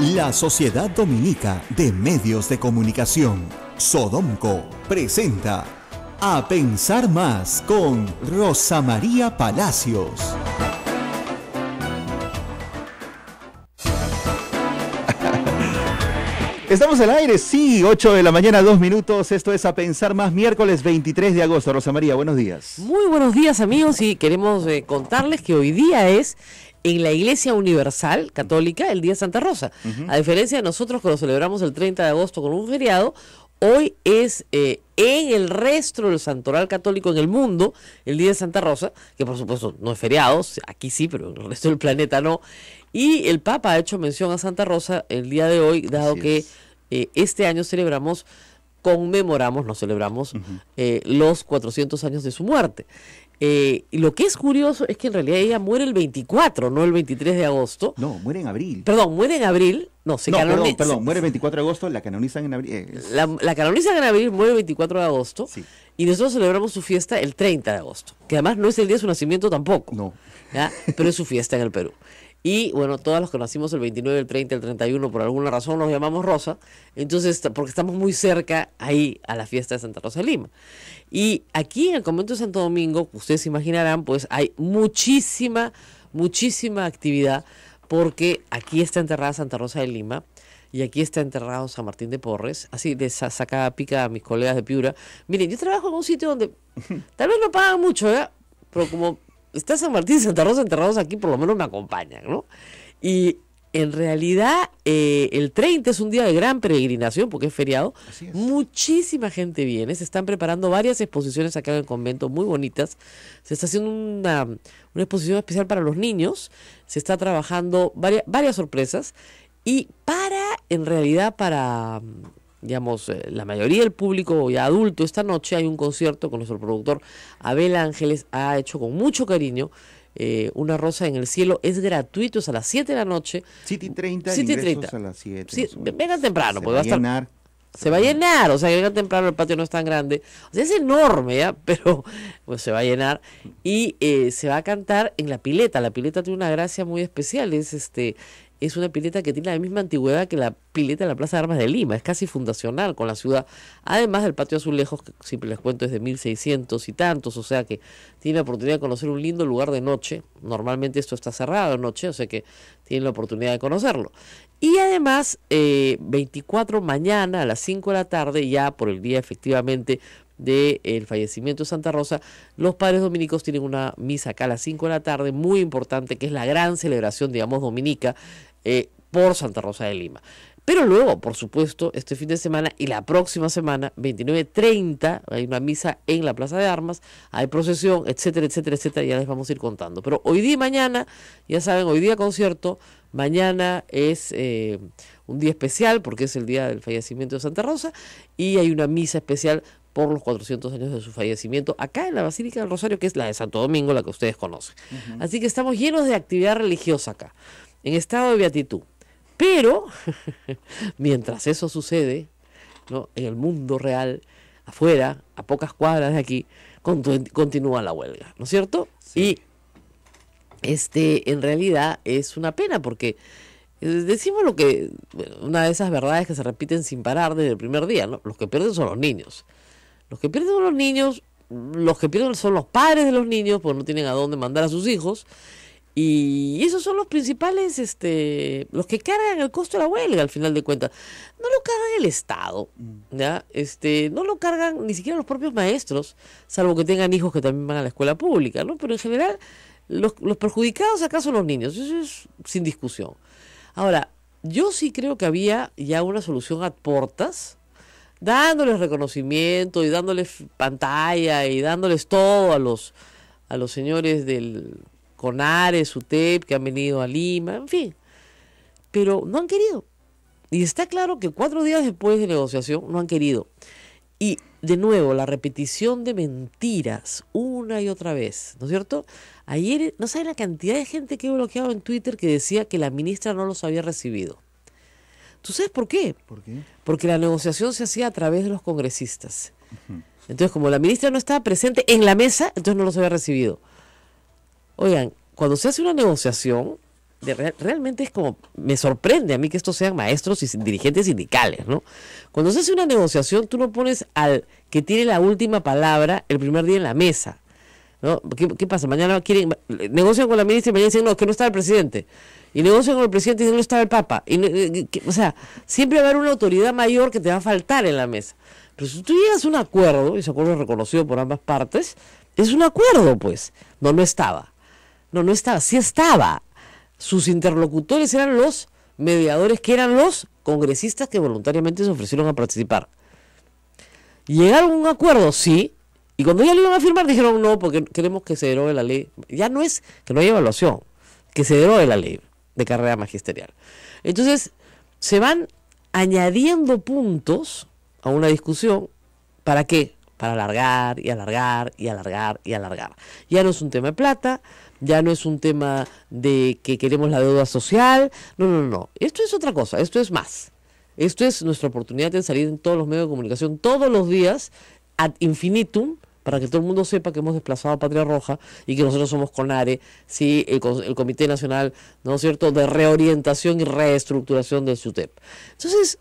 La Sociedad Dominica de Medios de Comunicación, Sodomco, presenta A Pensar Más con Rosa María Palacios. Estamos al aire, sí, 8 de la mañana, 2 minutos. Esto es A Pensar Más, miércoles 23 de agosto. Rosa María, buenos días. Muy buenos días, amigos, y queremos eh, contarles que hoy día es en la Iglesia Universal Católica el Día de Santa Rosa. A diferencia de nosotros que lo celebramos el 30 de agosto con un feriado, hoy es eh, en el resto del santoral católico en el mundo el Día de Santa Rosa, que por supuesto no es feriado, aquí sí, pero en el resto del planeta no. Y el Papa ha hecho mención a Santa Rosa el día de hoy, dado que eh, este año celebramos conmemoramos, no celebramos eh, los 400 años de su muerte. Eh, lo que es curioso es que en realidad ella muere el 24, no el 23 de agosto. No, muere en abril. Perdón, muere en abril. No, se canoniza. Perdón, perdón, muere el 24 de agosto, la canonizan en abril. Eh, la, la, canonizan en abril, muere el 24 de agosto. Y nosotros celebramos su fiesta el 30 de agosto, que además no es el día de su nacimiento tampoco. No. Pero es su fiesta en el Perú. Y bueno, todos los que nacimos el 29, el 30, el 31, por alguna razón nos llamamos Rosa, entonces, porque estamos muy cerca ahí a la fiesta de Santa Rosa de Lima. Y aquí en el convento de Santo Domingo, ustedes imaginarán, pues hay muchísima, muchísima actividad, porque aquí está enterrada Santa Rosa de Lima, y aquí está enterrado San Martín de Porres. Así de sacada pica a mis colegas de Piura. Miren, yo trabajo en un sitio donde tal vez no pagan mucho, ¿verdad? Pero como está San Martín y Santa Rosa enterrados aquí, por lo menos me acompañan, ¿no? Y en realidad eh, el 30 es un día de gran peregrinación porque es feriado. Muchísima gente viene, se están preparando varias exposiciones acá en el convento muy bonitas. Se está haciendo una, exposición especial para los niños, se está trabajando varias, varias sorpresas y para, en realidad, para digamos, eh, la mayoría del público ya adulto, esta noche hay un concierto con nuestro productor Abel Ángeles, ha hecho con mucho cariño eh, una rosa en el cielo. Es gratuito, es a las 7 de la noche. 7 y 30, 7 y 30. a las 7. vengan temprano, se pues va a Llenar. Se va a llenar, o sea, que vengan temprano, el patio no es tan grande. O sea, es enorme, ¿ya? Pero pues, se va a llenar. Y eh, se va a cantar en la pileta. La pileta tiene una gracia muy especial. Es este es una pileta que tiene la misma antigüedad que la pileta de la Plaza de Armas de Lima, es casi fundacional con la ciudad, además del patio azulejos, que siempre les cuento es de 1600 y tantos, o sea que tiene la oportunidad de conocer un lindo lugar de noche, normalmente esto está cerrado de noche, o sea que tienen la oportunidad de conocerlo. Y además, 24 eh, mañana a las 5 de la tarde, ya por el día efectivamente del fallecimiento de Santa Rosa, los padres dominicos tienen una misa acá a las 5 de la tarde, muy importante, que es la gran celebración, digamos, dominica, eh, por Santa Rosa de Lima. Pero luego, por supuesto, este fin de semana y la próxima semana, 29.30, hay una misa en la Plaza de Armas, hay procesión, etcétera, etcétera, etcétera, ya les vamos a ir contando. Pero hoy día y mañana, ya saben, hoy día concierto, mañana es eh, un día especial porque es el día del fallecimiento de Santa Rosa y hay una misa especial por los 400 años de su fallecimiento acá en la Basílica del Rosario, que es la de Santo Domingo, la que ustedes conocen. Así que estamos llenos de actividad religiosa acá en estado de beatitud. Pero, mientras eso sucede, ¿no? en el mundo real, afuera, a pocas cuadras de aquí, continúa la huelga, ¿no es cierto? Sí. Y este, en realidad es una pena porque eh, decimos lo que, una de esas verdades que se repiten sin parar desde el primer día, ¿no? Los que pierden son los niños. Los que pierden son los niños, los que pierden son los padres de los niños, pues no tienen a dónde mandar a sus hijos. Y esos son los principales, este, los que cargan el costo de la huelga, al final de cuentas. No lo cargan el Estado, mm. ¿ya? Este, no lo cargan ni siquiera los propios maestros, salvo que tengan hijos que también van a la escuela pública, ¿no? Pero en general, los, perjudicados acá son los niños, eso es sin discusión. Ahora, yo sí creo que había ya una solución a portas, dándoles reconocimiento y dándoles pantalla y dándoles todo a los, a los señores del Conares, UTEP, que han venido a Lima, en fin. Pero no han querido. Y está claro que cuatro días después de negociación no han querido. Y de nuevo, la repetición de mentiras una y otra vez, ¿no es cierto? Ayer, no saben la cantidad de gente que he bloqueado en Twitter que decía que la ministra no los había recibido. ¿Tú sabes por qué? Porque la negociación se hacía a través de los congresistas. Entonces, como la ministra no estaba presente en la mesa, entonces no los había recibido. Oigan, cuando se hace una negociación, realmente es como, me sorprende a mí que estos sean maestros y dirigentes sindicales, ¿no? Cuando se hace una negociación, tú no pones al que tiene la última palabra el primer día en la mesa, ¿no? ¿Qué, pasa? Mañana quieren, negocian con la ministra y mañana dicen, no, que no está el presidente. Y negocian con el presidente y dicen, no está el papa. Y, eh, o sea, siempre va a haber una autoridad mayor que te va a faltar en la mesa. Pero si tú llegas a un acuerdo, y ese acuerdo es reconocido por ambas partes, es un acuerdo, pues. No, no estaba. No, no estaba, sí estaba. Sus interlocutores eran los mediadores que eran los congresistas que voluntariamente se ofrecieron a participar. ¿Llegaron a un acuerdo? Sí. Y cuando ya lo iban a firmar dijeron no, porque queremos que se derogue la ley. Ya no es que no haya evaluación, que se derogue la ley de carrera magisterial. Entonces, se van añadiendo puntos a una discusión. ¿Para qué? Para alargar y alargar y alargar y alargar. Ya no es un tema de plata, ya no es un tema de que queremos la deuda social, no, no, no, esto es otra cosa, esto es más. Esto es nuestra oportunidad de salir en todos los medios de comunicación todos los días ad infinitum para que todo el mundo sepa que hemos desplazado a Patria Roja y que nosotros somos CONARE, sí, el, el Comité Nacional, ¿no es cierto?, de reorientación y reestructuración del SUTEP. Entonces,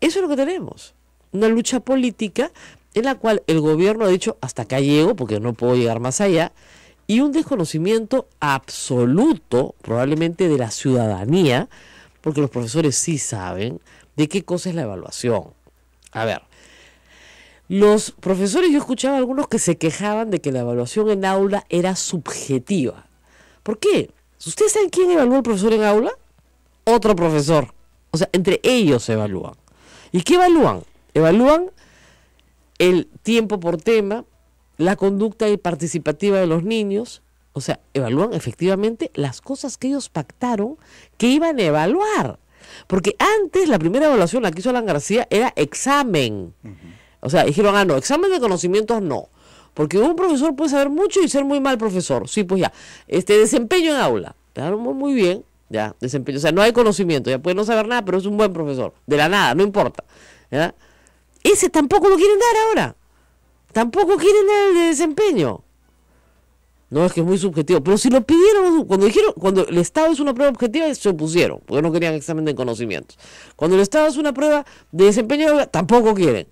eso es lo que tenemos, una lucha política en la cual el gobierno ha dicho, hasta acá llego, porque no puedo llegar más allá, y un desconocimiento absoluto probablemente de la ciudadanía, porque los profesores sí saben de qué cosa es la evaluación. A ver, los profesores, yo escuchaba algunos que se quejaban de que la evaluación en aula era subjetiva. ¿Por qué? ¿Ustedes saben quién evalúa al profesor en aula? Otro profesor. O sea, entre ellos se evalúan. ¿Y qué evalúan? Evalúan el tiempo por tema, la conducta participativa de los niños, o sea, evalúan efectivamente las cosas que ellos pactaron que iban a evaluar. Porque antes la primera evaluación, la que hizo Alan García, era examen. O sea, dijeron, ah, no, examen de conocimientos no. Porque un profesor puede saber mucho y ser muy mal profesor. Sí, pues ya. Este desempeño en aula. Claro, muy bien. Ya, desempeño. O sea, no hay conocimiento. Ya puede no saber nada, pero es un buen profesor. De la nada, no importa. Ese tampoco lo quieren dar ahora tampoco quieren el de desempeño. No, es que es muy subjetivo. Pero si lo pidieron, cuando dijeron, cuando el Estado es una prueba objetiva, se opusieron, porque no querían examen de conocimientos. Cuando el Estado es una prueba de desempeño, tampoco quieren.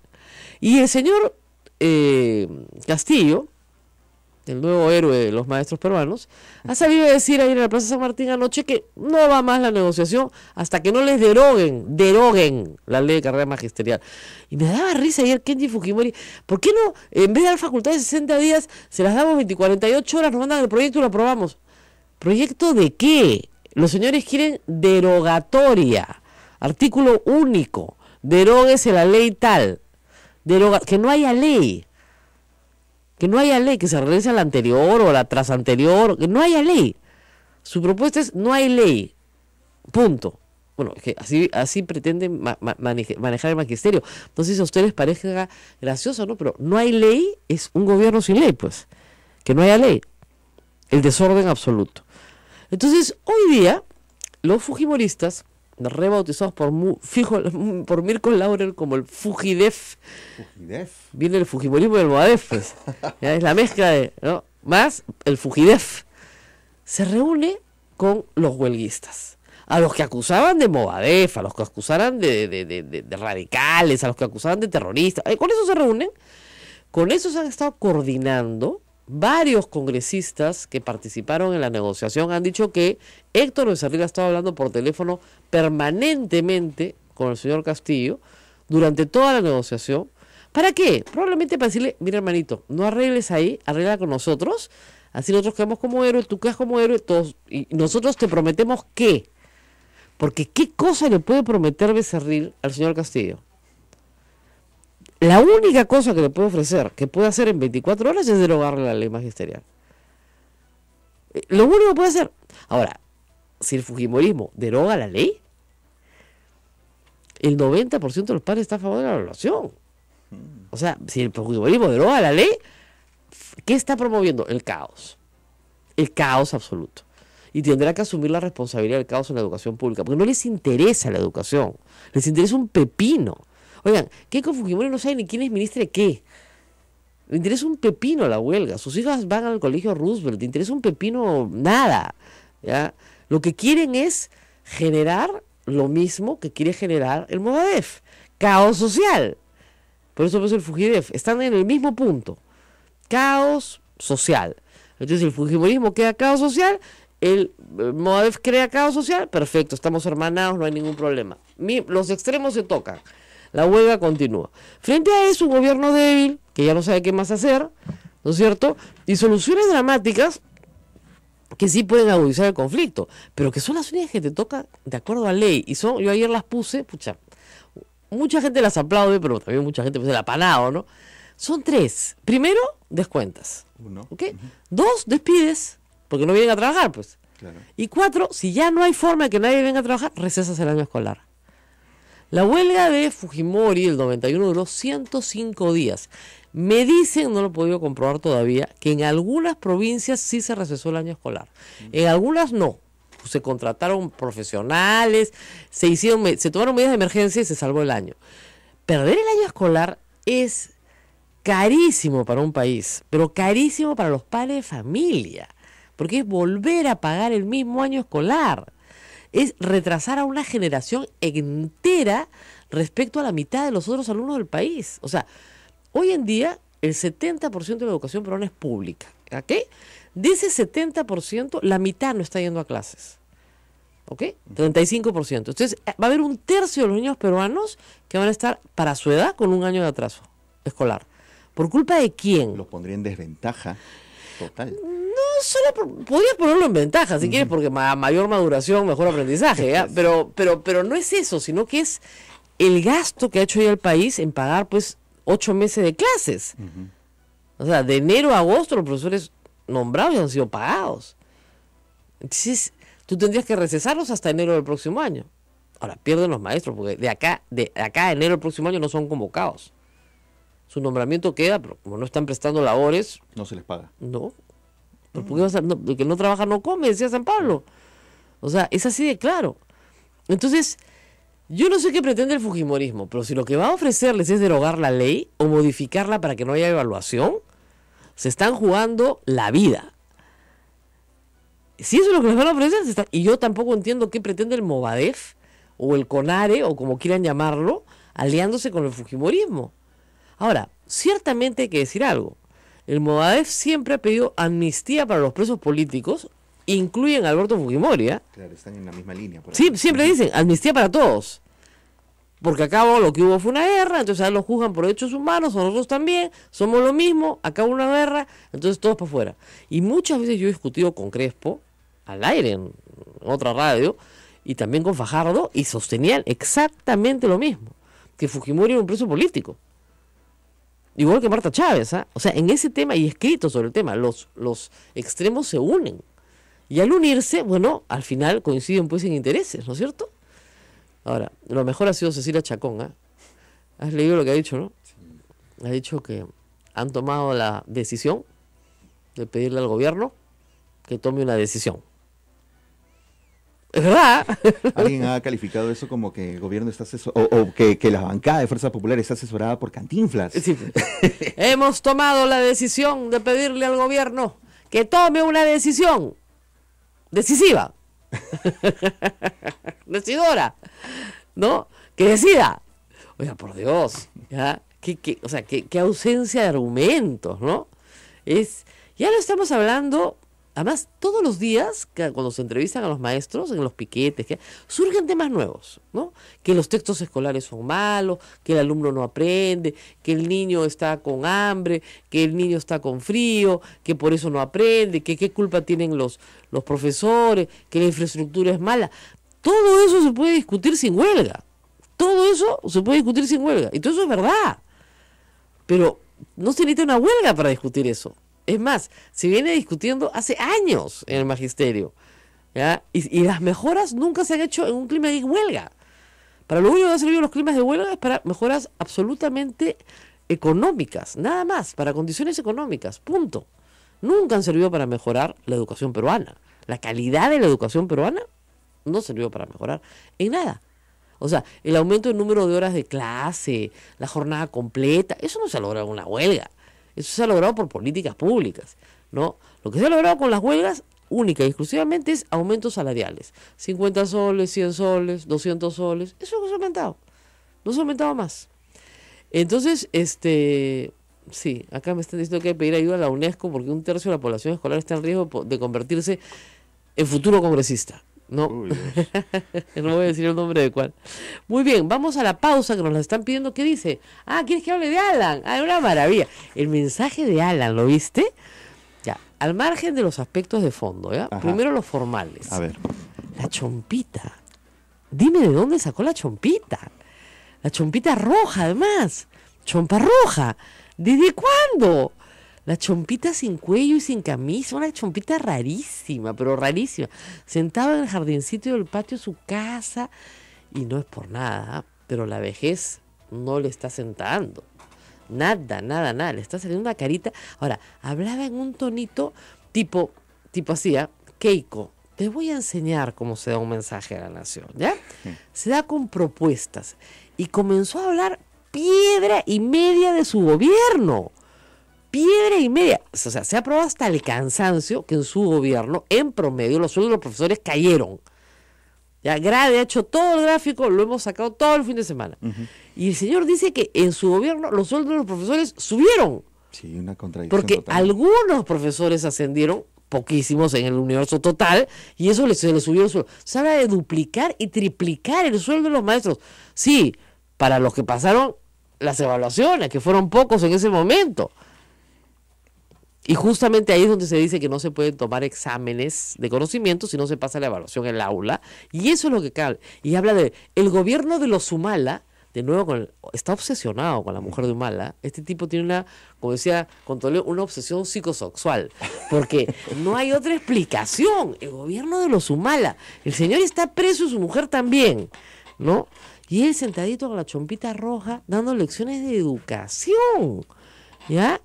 Y el señor eh, Castillo el nuevo héroe de los maestros peruanos, ha salido decir ahí en la Plaza San Martín anoche que no va más la negociación hasta que no les deroguen, deroguen la ley de carrera magisterial. Y me daba risa ayer Kenji Fujimori, ¿por qué no, en vez de dar facultad de 60 días, se las damos 248 horas, nos mandan el proyecto y lo aprobamos? ¿Proyecto de qué? Los señores quieren derogatoria, artículo único, deróguese la ley tal, deroga, que no haya ley que no haya ley, que se regrese a la anterior o la tras anterior, que no haya ley. Su propuesta es no hay ley, punto. Bueno, que así, así pretende manejar el magisterio. Entonces, a ustedes parezca gracioso, ¿no? Pero no hay ley, es un gobierno sin ley, pues. Que no haya ley. El desorden absoluto. Entonces, hoy día, los fujimoristas rebautizados por, fijo, por Mirko Laurel como el Fujidef. Viene el Fujimorismo y el pues. Es la mezcla de, Más el Fujidef. Se reúne con los huelguistas. A los que acusaban de Movadef, a los que acusaran de, radicales, a los que acusaban de terroristas. Eh, con eso se reúnen. Con eso se han estado coordinando varios congresistas que participaron en la negociación han dicho que Héctor Becerril ha estado hablando por teléfono permanentemente con el señor Castillo durante toda la negociación. ¿Para qué? Probablemente para decirle, mira hermanito, no arregles ahí, arregla con nosotros, así nosotros quedamos como héroes, tú quedas como héroe, y nosotros te prometemos qué. Porque ¿qué cosa le puede prometer Becerril al señor Castillo? la única cosa que le puede ofrecer, que puede hacer en 24 horas, es derogarle la ley magisterial. Eh, lo único que puede hacer. Ahora, si el Fujimorismo deroga la ley, el 90% de los padres está a favor de la evaluación. O sea, si el Fujimorismo deroga la ley, ¿qué está promoviendo? El caos. El caos absoluto. Y tendrá que asumir la responsabilidad del caos en la educación pública, porque no les interesa la educación, les interesa un pepino Oigan, con Fujimori no sabe ni quién es ministro de qué. Le interesa un pepino la huelga. Sus hijas van al colegio Roosevelt. Le interesa un pepino nada. ¿ya? Lo que quieren es generar lo mismo que quiere generar el Movadef. Caos social. Por eso es pues el Fujidef. Están en el mismo punto. Caos social. Entonces el Fujimorismo queda caos social. El eh, Movadef crea caos social. Perfecto, estamos hermanados, no hay ningún problema. los extremos se tocan. La huelga continúa. Frente a eso, un gobierno débil, que ya no sabe qué más hacer, ¿no es cierto? Y soluciones dramáticas que sí pueden agudizar el conflicto, pero que son las únicas que te toca de acuerdo a ley. Y son, yo ayer las puse, pucha, mucha gente las aplaude, pero también mucha gente pues, la apanado, ¿no? Son tres. Primero, descuentas. Uno. Dos, despides, porque no vienen a trabajar, pues. Y cuatro, si ya no hay forma de que nadie venga a trabajar, recesas el año escolar. La huelga de Fujimori el 91 duró 105 días. Me dicen, no lo he podido comprobar todavía, que en algunas provincias sí se recesó el año escolar. Mm. En algunas no. Se contrataron profesionales, se hicieron, se tomaron medidas de emergencia y se salvó el año. Perder el año escolar es carísimo para un país, pero carísimo para los padres de familia, porque es volver a pagar el mismo año escolar es retrasar a una generación entera respecto a la mitad de los otros alumnos del país. O sea, hoy en día el 70% de la educación peruana es pública. ¿Ok? De ese 70%, la mitad no está yendo a clases. ¿Ok? 35%. Entonces, eh, va a haber un tercio de los niños peruanos que van a estar para su edad con un año de atraso escolar. ¿Por culpa de quién? Los pondría en desventaja no solo por, ponerlo en ventaja, si quieres, porque mayor maduración, mejor aprendizaje, Pero, pero, pero no es eso, sino que es el gasto que ha hecho ya el país en pagar pues ocho meses de clases. O sea, de enero a agosto los profesores nombrados han sido pagados. Entonces, tú tendrías que recesarlos hasta enero del próximo año. Ahora, pierden los maestros, porque de acá, de acá a enero del próximo año no son convocados su nombramiento queda, pero como no están prestando labores... No se les paga. No. el que no trabaja no come, decía San Pablo. O sea, es así de claro. Entonces, yo no sé qué pretende el Fujimorismo, pero si lo que va a ofrecerles es derogar la ley o modificarla para que no haya evaluación, se están jugando la vida. Si eso es lo que les van a ofrecer, y yo tampoco entiendo qué pretende el Movadef o el CONARE o como quieran llamarlo, aliándose con el Fujimorismo. Ahora, ciertamente hay que decir algo. El Movadef siempre ha pedido amnistía para los presos políticos, incluyen a Alberto Fujimori. ¿eh? Claro, están en la misma línea. sí, siempre dicen amnistía para todos. Porque acabó lo que hubo fue una guerra, entonces a los juzgan por derechos humanos, nosotros también, somos lo mismo, acabó una guerra, entonces todos para afuera. Y muchas veces yo he discutido con Crespo, al aire, en otra radio, y también con Fajardo, y sostenían exactamente lo mismo, que Fujimori era un preso político. Igual que Marta Chávez, ¿ah? o sea, en ese tema y escrito sobre el tema, los, los extremos se unen. Y al unirse, bueno, al final coinciden pues en intereses, ¿no es cierto? Ahora, lo mejor ha sido Cecilia Chacón, ¿ah? Has leído lo que ha dicho, ¿no? Ha dicho que han tomado la decisión de pedirle al gobierno que tome una decisión. ¿Verdad? Alguien ha calificado eso como que el gobierno está asesorado, o, que, la bancada de Fuerza Popular está asesorada por Cantinflas. Hemos tomado la decisión de pedirle al gobierno que tome una decisión decisiva, decidora, ¿no? Que decida. Oiga, por Dios, ¿ya? ¿Qué, o sea, qué, ausencia de argumentos, ¿no? Es, ya lo estamos hablando además, todos los días, cuando se entrevistan a los maestros, en los piquetes, surgen temas nuevos, ¿no? Que los textos escolares son malos, que el alumno no aprende, que el niño está con hambre, que el niño está con frío, que por eso no aprende, que qué culpa tienen los, los profesores, que la infraestructura es mala. Todo eso se puede discutir sin huelga. Todo eso se puede discutir sin huelga. Y todo eso es verdad. Pero no se necesita una huelga para discutir eso. Es más, se viene discutiendo hace años en el magisterio. Y, y, las mejoras nunca se han hecho en un clima de huelga. Para lo único que han servido los climas de huelga es para mejoras absolutamente económicas, nada más, para condiciones económicas, punto. Nunca han servido para mejorar la educación peruana. La calidad de la educación peruana no sirvió para mejorar en nada. O sea, el aumento del número de horas de clase, la jornada completa, eso no se logra en una huelga. Eso se ha logrado por políticas públicas, ¿no? Lo que se ha logrado con las huelgas única y exclusivamente es aumentos salariales. 50 soles, 100 soles, 200 soles, eso es se ha aumentado. No se ha aumentado más. Entonces, este, sí, acá me están diciendo que hay que pedir ayuda a la UNESCO porque un tercio de la población escolar está en riesgo de convertirse en futuro congresista. No, no voy a decir el nombre de cuál. Muy bien, vamos a la pausa que nos la están pidiendo. ¿Qué dice? Ah, ¿quieres que hable de Alan? Ah, una maravilla. El mensaje de Alan, ¿lo viste? Ya, al margen de los aspectos de fondo, ¿ya? Primero los formales. A ver. La chompita. Dime de dónde sacó la chompita. La chompita roja, además. Chompa roja. ¿Desde cuándo? La chompita sin cuello y sin camisa, una chompita rarísima, pero rarísima. Sentaba en el jardincito del patio de su casa y no es por nada, ¿ah? pero la vejez no le está sentando. Nada, nada, nada. Le está saliendo una carita. Ahora, hablaba en un tonito tipo, tipo así, ¿ah? Keiko, te voy a enseñar cómo se da un mensaje a la nación, ¿ya? Se da con propuestas. Y comenzó a hablar piedra y media de su gobierno piedra y media. O sea, se ha probado hasta el cansancio que en su gobierno, en promedio, los sueldos de los profesores cayeron. Ya Grade ha hecho todo el gráfico, lo hemos sacado todo el fin de semana. Y el señor dice que en su gobierno los sueldos de los profesores subieron. Sí, una contradicción. Porque algunos profesores ascendieron, poquísimos en el universo total, y eso les, se les subió el sueldo. Se habla de duplicar y triplicar el sueldo de los maestros. Sí, para los que pasaron las evaluaciones, que fueron pocos en ese momento y justamente ahí es donde se dice que no se pueden tomar exámenes de conocimiento si no se pasa la evaluación en el aula. Y eso es lo que cabe. Y habla de el gobierno de los Humala, de nuevo está obsesionado con la mujer de Humala. Este tipo tiene una, como decía Contoleo, una obsesión psicosexual. Porque no hay otra explicación. El gobierno de los Humala. El señor está preso y su mujer también. ¿No? Y él sentadito con la chompita roja dando lecciones de educación. ¿Ya?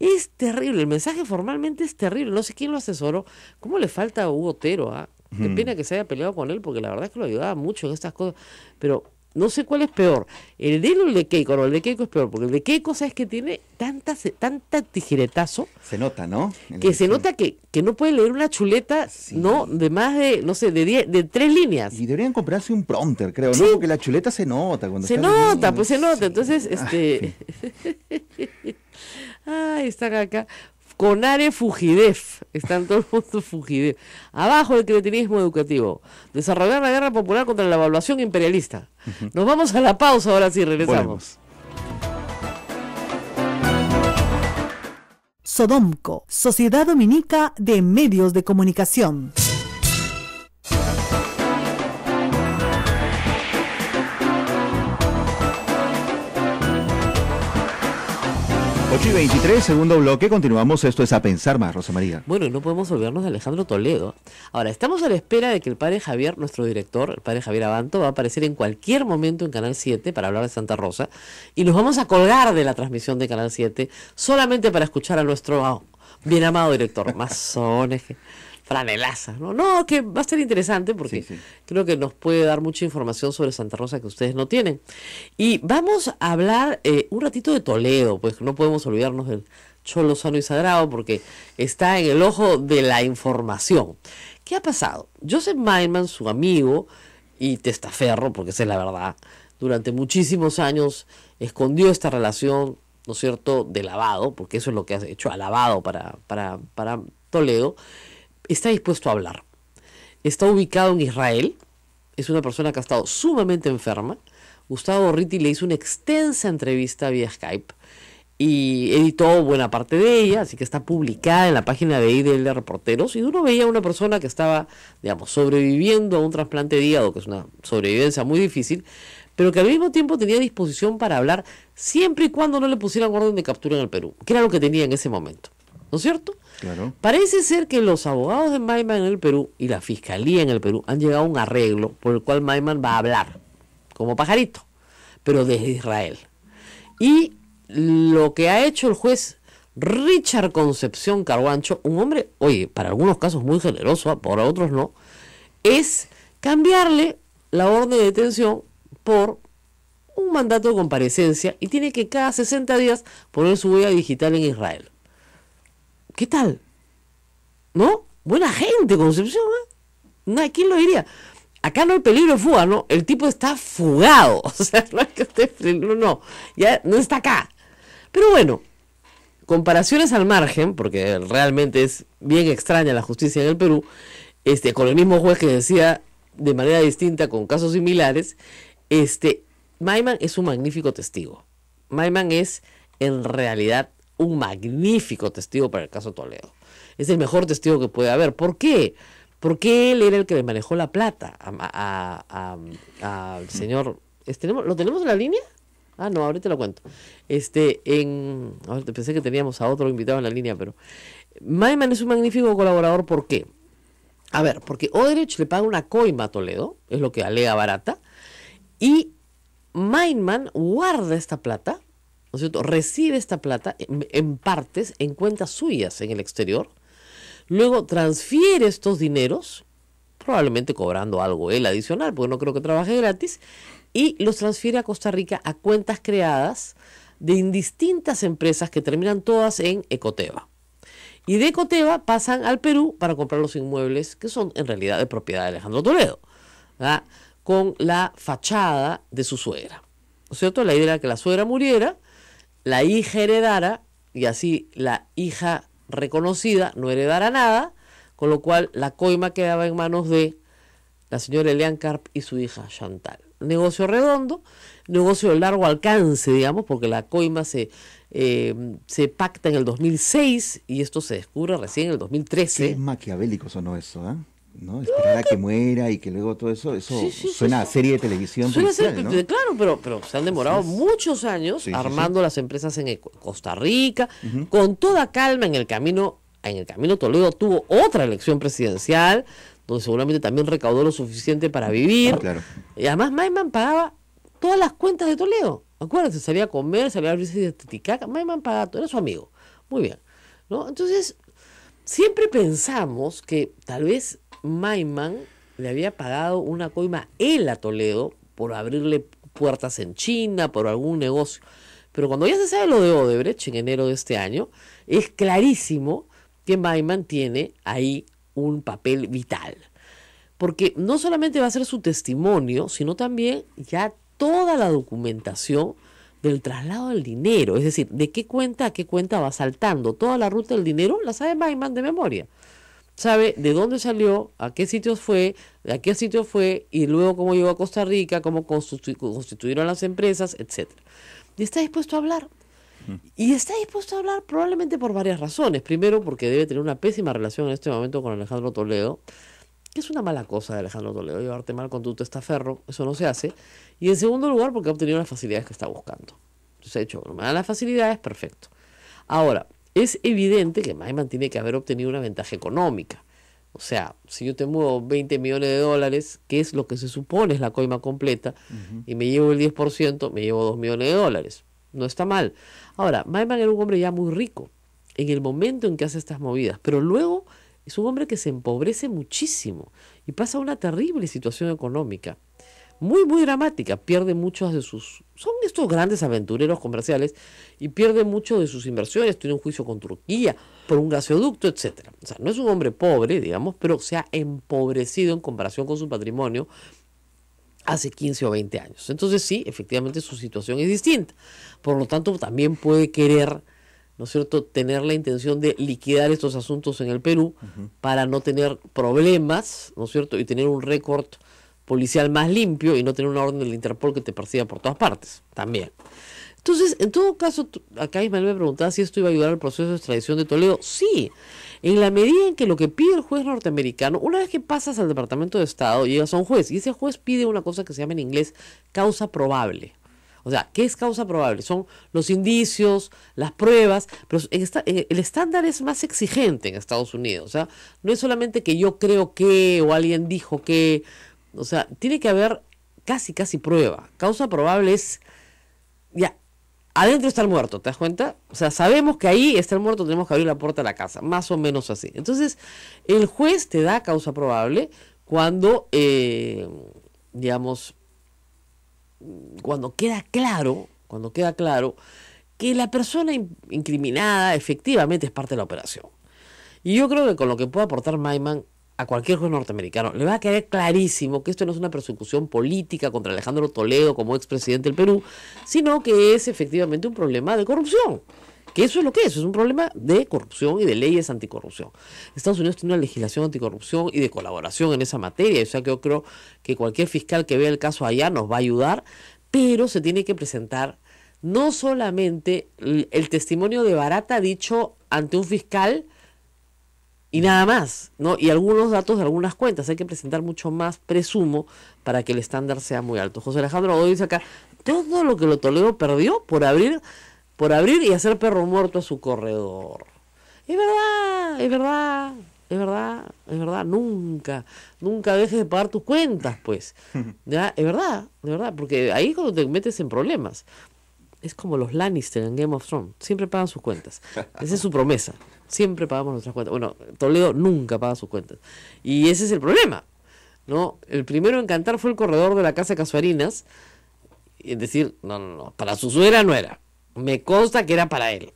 Es terrible, el mensaje formalmente es terrible. No sé quién lo asesoró. ¿Cómo le falta a Hugo Otero? Ah? Qué pena que se haya peleado con él, porque la verdad es que lo ayudaba mucho en estas cosas. Pero no sé cuál es peor, el de él o de Keiko. No, el de Keiko es peor, porque el de Keiko, es que tiene? Tanta, tanta tijeretazo. Se nota, ¿no? que se nota que, no puede leer una chuleta, ¿no? De más de, no sé, de, de tres líneas. Y deberían comprarse un prompter, creo, luego que la chuleta se nota cuando Se nota, pues se nota. Entonces, ah, este. Ah, están acá. Conare Fujidef. Están todos mundo Fujidef. Abajo del cretinismo educativo. Desarrollar la guerra popular contra la evaluación imperialista. Nos vamos a la pausa ahora sí, regresamos. Sodomco, Sociedad Dominica de Medios de Comunicación. 8 y 23, segundo bloque, continuamos. Esto es a pensar más, Rosa María. Bueno, y no podemos olvidarnos de Alejandro Toledo. Ahora, estamos a la espera de que el padre Javier, nuestro director, el padre Javier Abanto, va a aparecer en cualquier momento en Canal 7 para hablar de Santa Rosa. Y nos vamos a colgar de la transmisión de Canal 7 solamente para escuchar a nuestro ah, bien amado director. Mazones franelaza, ¿no? No, que va a ser interesante porque creo que nos puede dar mucha información sobre Santa Rosa que ustedes no tienen. Y vamos a hablar eh, un ratito de Toledo, pues no podemos olvidarnos del Cholo Sano y Sagrado porque está en el ojo de la información. ¿Qué ha pasado? Joseph Maiman, su amigo y testaferro, porque esa es la verdad, durante muchísimos años escondió esta relación, ¿no es cierto?, de lavado, porque eso es lo que ha hecho, alabado lavado para, para, para Toledo está dispuesto a hablar. Está ubicado en Israel, es una persona que ha estado sumamente enferma. Gustavo Ritti le hizo una extensa entrevista vía Skype y editó buena parte de ella, así que está publicada en la página de IDL de Reporteros. Y uno veía a una persona que estaba, digamos, sobreviviendo a un trasplante de hígado, que es una sobrevivencia muy difícil, pero que al mismo tiempo tenía disposición para hablar siempre y cuando no le pusieran orden de captura en el Perú, que era lo que tenía en ese momento. ¿No es cierto? Parece ser que los abogados de Maiman en el Perú y la fiscalía en el Perú han llegado a un arreglo por el cual Maiman va a hablar como pajarito, pero desde Israel. Y lo que ha hecho el juez Richard Concepción Carguancho, un hombre, oye, para algunos casos muy generoso, ah, para otros no, es cambiarle la orden de detención por un mandato de comparecencia y tiene que cada 60 días poner su huella digital en Israel. ¿Qué tal? ¿No? Buena gente, Concepción, ¿eh? ¿Quién lo diría? Acá no hay peligro de fuga, ¿no? El tipo está fugado. O sea, no es que esté. No, no. Ya no está acá. Pero bueno, comparaciones al margen, porque realmente es bien extraña la justicia en el Perú, este, con el mismo juez que decía de manera distinta, con casos similares, este, Maiman es un magnífico testigo. Maiman es en realidad un magnífico testigo para el caso Toledo. Es el mejor testigo que puede haber. ¿Por qué? Porque él era el que le manejó la plata al señor. Este, ¿Lo tenemos en la línea? Ah, no, ahorita lo cuento. Este, en. pensé que teníamos a otro invitado en la línea, pero. Maiman es un magnífico colaborador, ¿por qué? A ver, porque Oderich le paga una coima a Toledo, es lo que alega Barata, y Maiman guarda esta plata ¿no es cierto?, recibe esta plata en, partes, en cuentas suyas en el exterior, luego transfiere estos dineros, probablemente cobrando algo él adicional, porque no creo que trabaje gratis, y los transfiere a Costa Rica a cuentas creadas de indistintas empresas que terminan todas en Ecoteva. Y de Ecoteva pasan al Perú para comprar los inmuebles que son en realidad de propiedad de Alejandro Toledo, con la fachada de su suegra. ¿No es cierto? La idea era que la suegra muriera la hija heredara y así la hija reconocida no heredara nada, con lo cual la coima quedaba en manos de la señora Elian Carp y su hija Chantal. Negocio redondo, negocio de largo alcance, digamos, porque la coima se, eh, se pacta en el 2006 y esto se descubre recién en el 2013. Qué maquiavélico sonó eso, ¿eh? ¿no? Esperar a que muera y que luego todo eso, eso suena a serie de televisión. Suena Claro, pero, pero se han demorado muchos años armando las empresas en Costa Rica, con toda calma en el camino. En el camino Toledo tuvo otra elección presidencial, donde seguramente también recaudó lo suficiente para vivir. Ah, y además Maiman pagaba todas las cuentas de Toledo. Acuérdense, salía a comer, salía a abrirse de Titicaca. Maiman pagaba todo, era su amigo. Muy bien. ¿no? Entonces, siempre pensamos que tal vez Maiman le había pagado una coima él a Toledo por abrirle puertas en China, por algún negocio. Pero cuando ya se sabe lo de Odebrecht en enero de este año, es clarísimo que Maiman tiene ahí un papel vital. Porque no solamente va a ser su testimonio, sino también ya toda la documentación del traslado del dinero. Es decir, de qué cuenta a qué cuenta va saltando. Toda la ruta del dinero la sabe Maiman de memoria sabe de dónde salió, a qué sitios fue, de a qué sitio fue y luego cómo llegó a Costa Rica, cómo constituyeron las empresas, etc. Y está dispuesto a hablar. Mm. Y está dispuesto a hablar probablemente por varias razones. Primero, porque debe tener una pésima relación en este momento con Alejandro Toledo, que es una mala cosa de Alejandro Toledo, llevarte mal con tu testaferro, eso no se hace. Y en segundo lugar, porque ha obtenido las facilidades que está buscando. Entonces, ha hecho me dan las facilidades, perfecto. Ahora, es evidente que Maiman tiene que haber obtenido una ventaja económica. O sea, si yo te muevo 20 millones de dólares, que es lo que se supone es la coima completa, y me llevo el 10%, me llevo 2 millones de dólares. No está mal. Ahora, Maiman era un hombre ya muy rico en el momento en que hace estas movidas, pero luego es un hombre que se empobrece muchísimo y pasa una terrible situación económica muy, muy dramática. Pierde muchos de sus... Son estos grandes aventureros comerciales y pierde mucho de sus inversiones. Tiene un juicio con Turquía por un gasoducto, etc. O sea, no es un hombre pobre, digamos, pero se ha empobrecido en comparación con su patrimonio hace 15 o 20 años. Entonces sí, efectivamente su situación es distinta. Por lo tanto, también puede querer... ¿no es cierto?, tener la intención de liquidar estos asuntos en el Perú para no tener problemas, ¿no es cierto?, y tener un récord policial más limpio y no tener una orden del Interpol que te persiga por todas partes, también. Entonces, en todo caso, acá Ismael me preguntaba si esto iba a ayudar al proceso de extradición de Toledo. Sí, en la medida en que lo que pide el juez norteamericano, una vez que pasas al Departamento de Estado, llegas a un juez y ese juez pide una cosa que se llama en inglés causa probable. O sea, ¿qué es causa probable? Son los indicios, las pruebas, pero eh, el estándar es más exigente en Estados Unidos. O sea, no es solamente que yo creo que o alguien dijo que, o sea, tiene que haber casi, casi prueba. Causa probable es, ya, adentro está el muerto, ¿te das cuenta? O sea, sabemos que ahí está el muerto, tenemos que abrir la puerta de la casa, más o menos así. Entonces, el juez te da causa probable cuando, eh, digamos, cuando queda claro, cuando queda claro que la persona incriminada efectivamente es parte de la operación. Y yo creo que con lo que puede aportar Maiman a cualquier juez norteamericano le va a quedar clarísimo que esto no es una persecución política contra Alejandro Toledo como expresidente del Perú, sino que es efectivamente un problema de corrupción. Que eso es lo que es, es un problema de corrupción y de leyes anticorrupción. Estados Unidos tiene una legislación anticorrupción y de colaboración en esa materia, o sea que yo creo que cualquier fiscal que vea el caso allá nos va a ayudar, pero se tiene que presentar no solamente el, el testimonio de Barata dicho ante un fiscal, y nada más, ¿no? Y algunos datos de algunas cuentas, hay que presentar mucho más, presumo, para que el estándar sea muy alto. José Alejandro Godoy dice acá, todo lo que lo Toledo perdió por abrir, por abrir y hacer perro muerto a su corredor. Es verdad, es verdad, es verdad, es verdad, nunca, nunca dejes de pagar tus cuentas, pues. ¿Ya? Es verdad, es verdad, porque ahí es cuando te metes en problemas es como los Lannister en Game of Thrones, siempre pagan sus cuentas. Esa es su promesa, siempre pagamos nuestras cuentas. Bueno, Toledo nunca paga sus cuentas. Y ese es el problema, ¿no? El primero en cantar fue el corredor de la Casa Casuarinas, y decir, no, no, no, para su suegra no era. Me consta que era para él.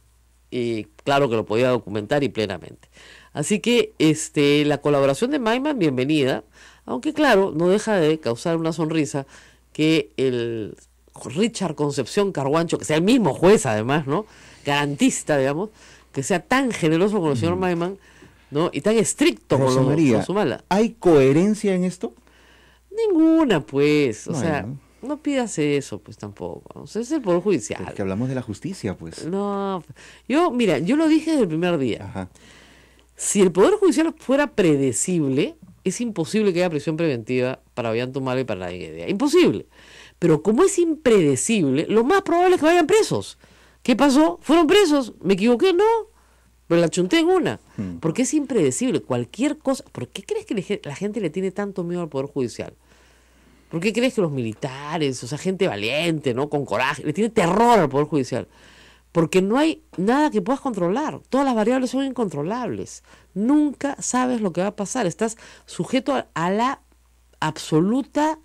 Y claro que lo podía documentar y plenamente. Así que este, la colaboración de Maiman, bienvenida, aunque claro, no deja de causar una sonrisa que el Richard Concepción Carguancho, que sea el mismo juez además, ¿no? Garantista, digamos, que sea tan generoso con el señor mm. Mayman, ¿no? Y tan estricto con, su mala. ¿Hay coherencia en esto? Ninguna, pues. O sea, ¿no? pidas eso, pues tampoco. es el Poder Judicial. que hablamos de la justicia, pues. No, yo, mira, yo lo dije desde el primer día. Si el Poder Judicial fuera predecible, es imposible que haya prisión preventiva para Ollanta y para la idea. Imposible. Pero como es impredecible, lo más probable es que vayan presos. ¿Qué pasó? ¿Fueron presos? ¿Me equivoqué? No. Pero la chunté en una. Hmm. Porque es impredecible. Cualquier cosa. ¿Por qué crees que la gente le tiene tanto miedo al Poder Judicial? ¿Por qué crees que los militares, o sea, gente valiente, ¿no? Con coraje, le tiene terror al Poder Judicial? Porque no hay nada que puedas controlar. Todas las variables son incontrolables. Nunca sabes lo que va a pasar. Estás sujeto a la absoluta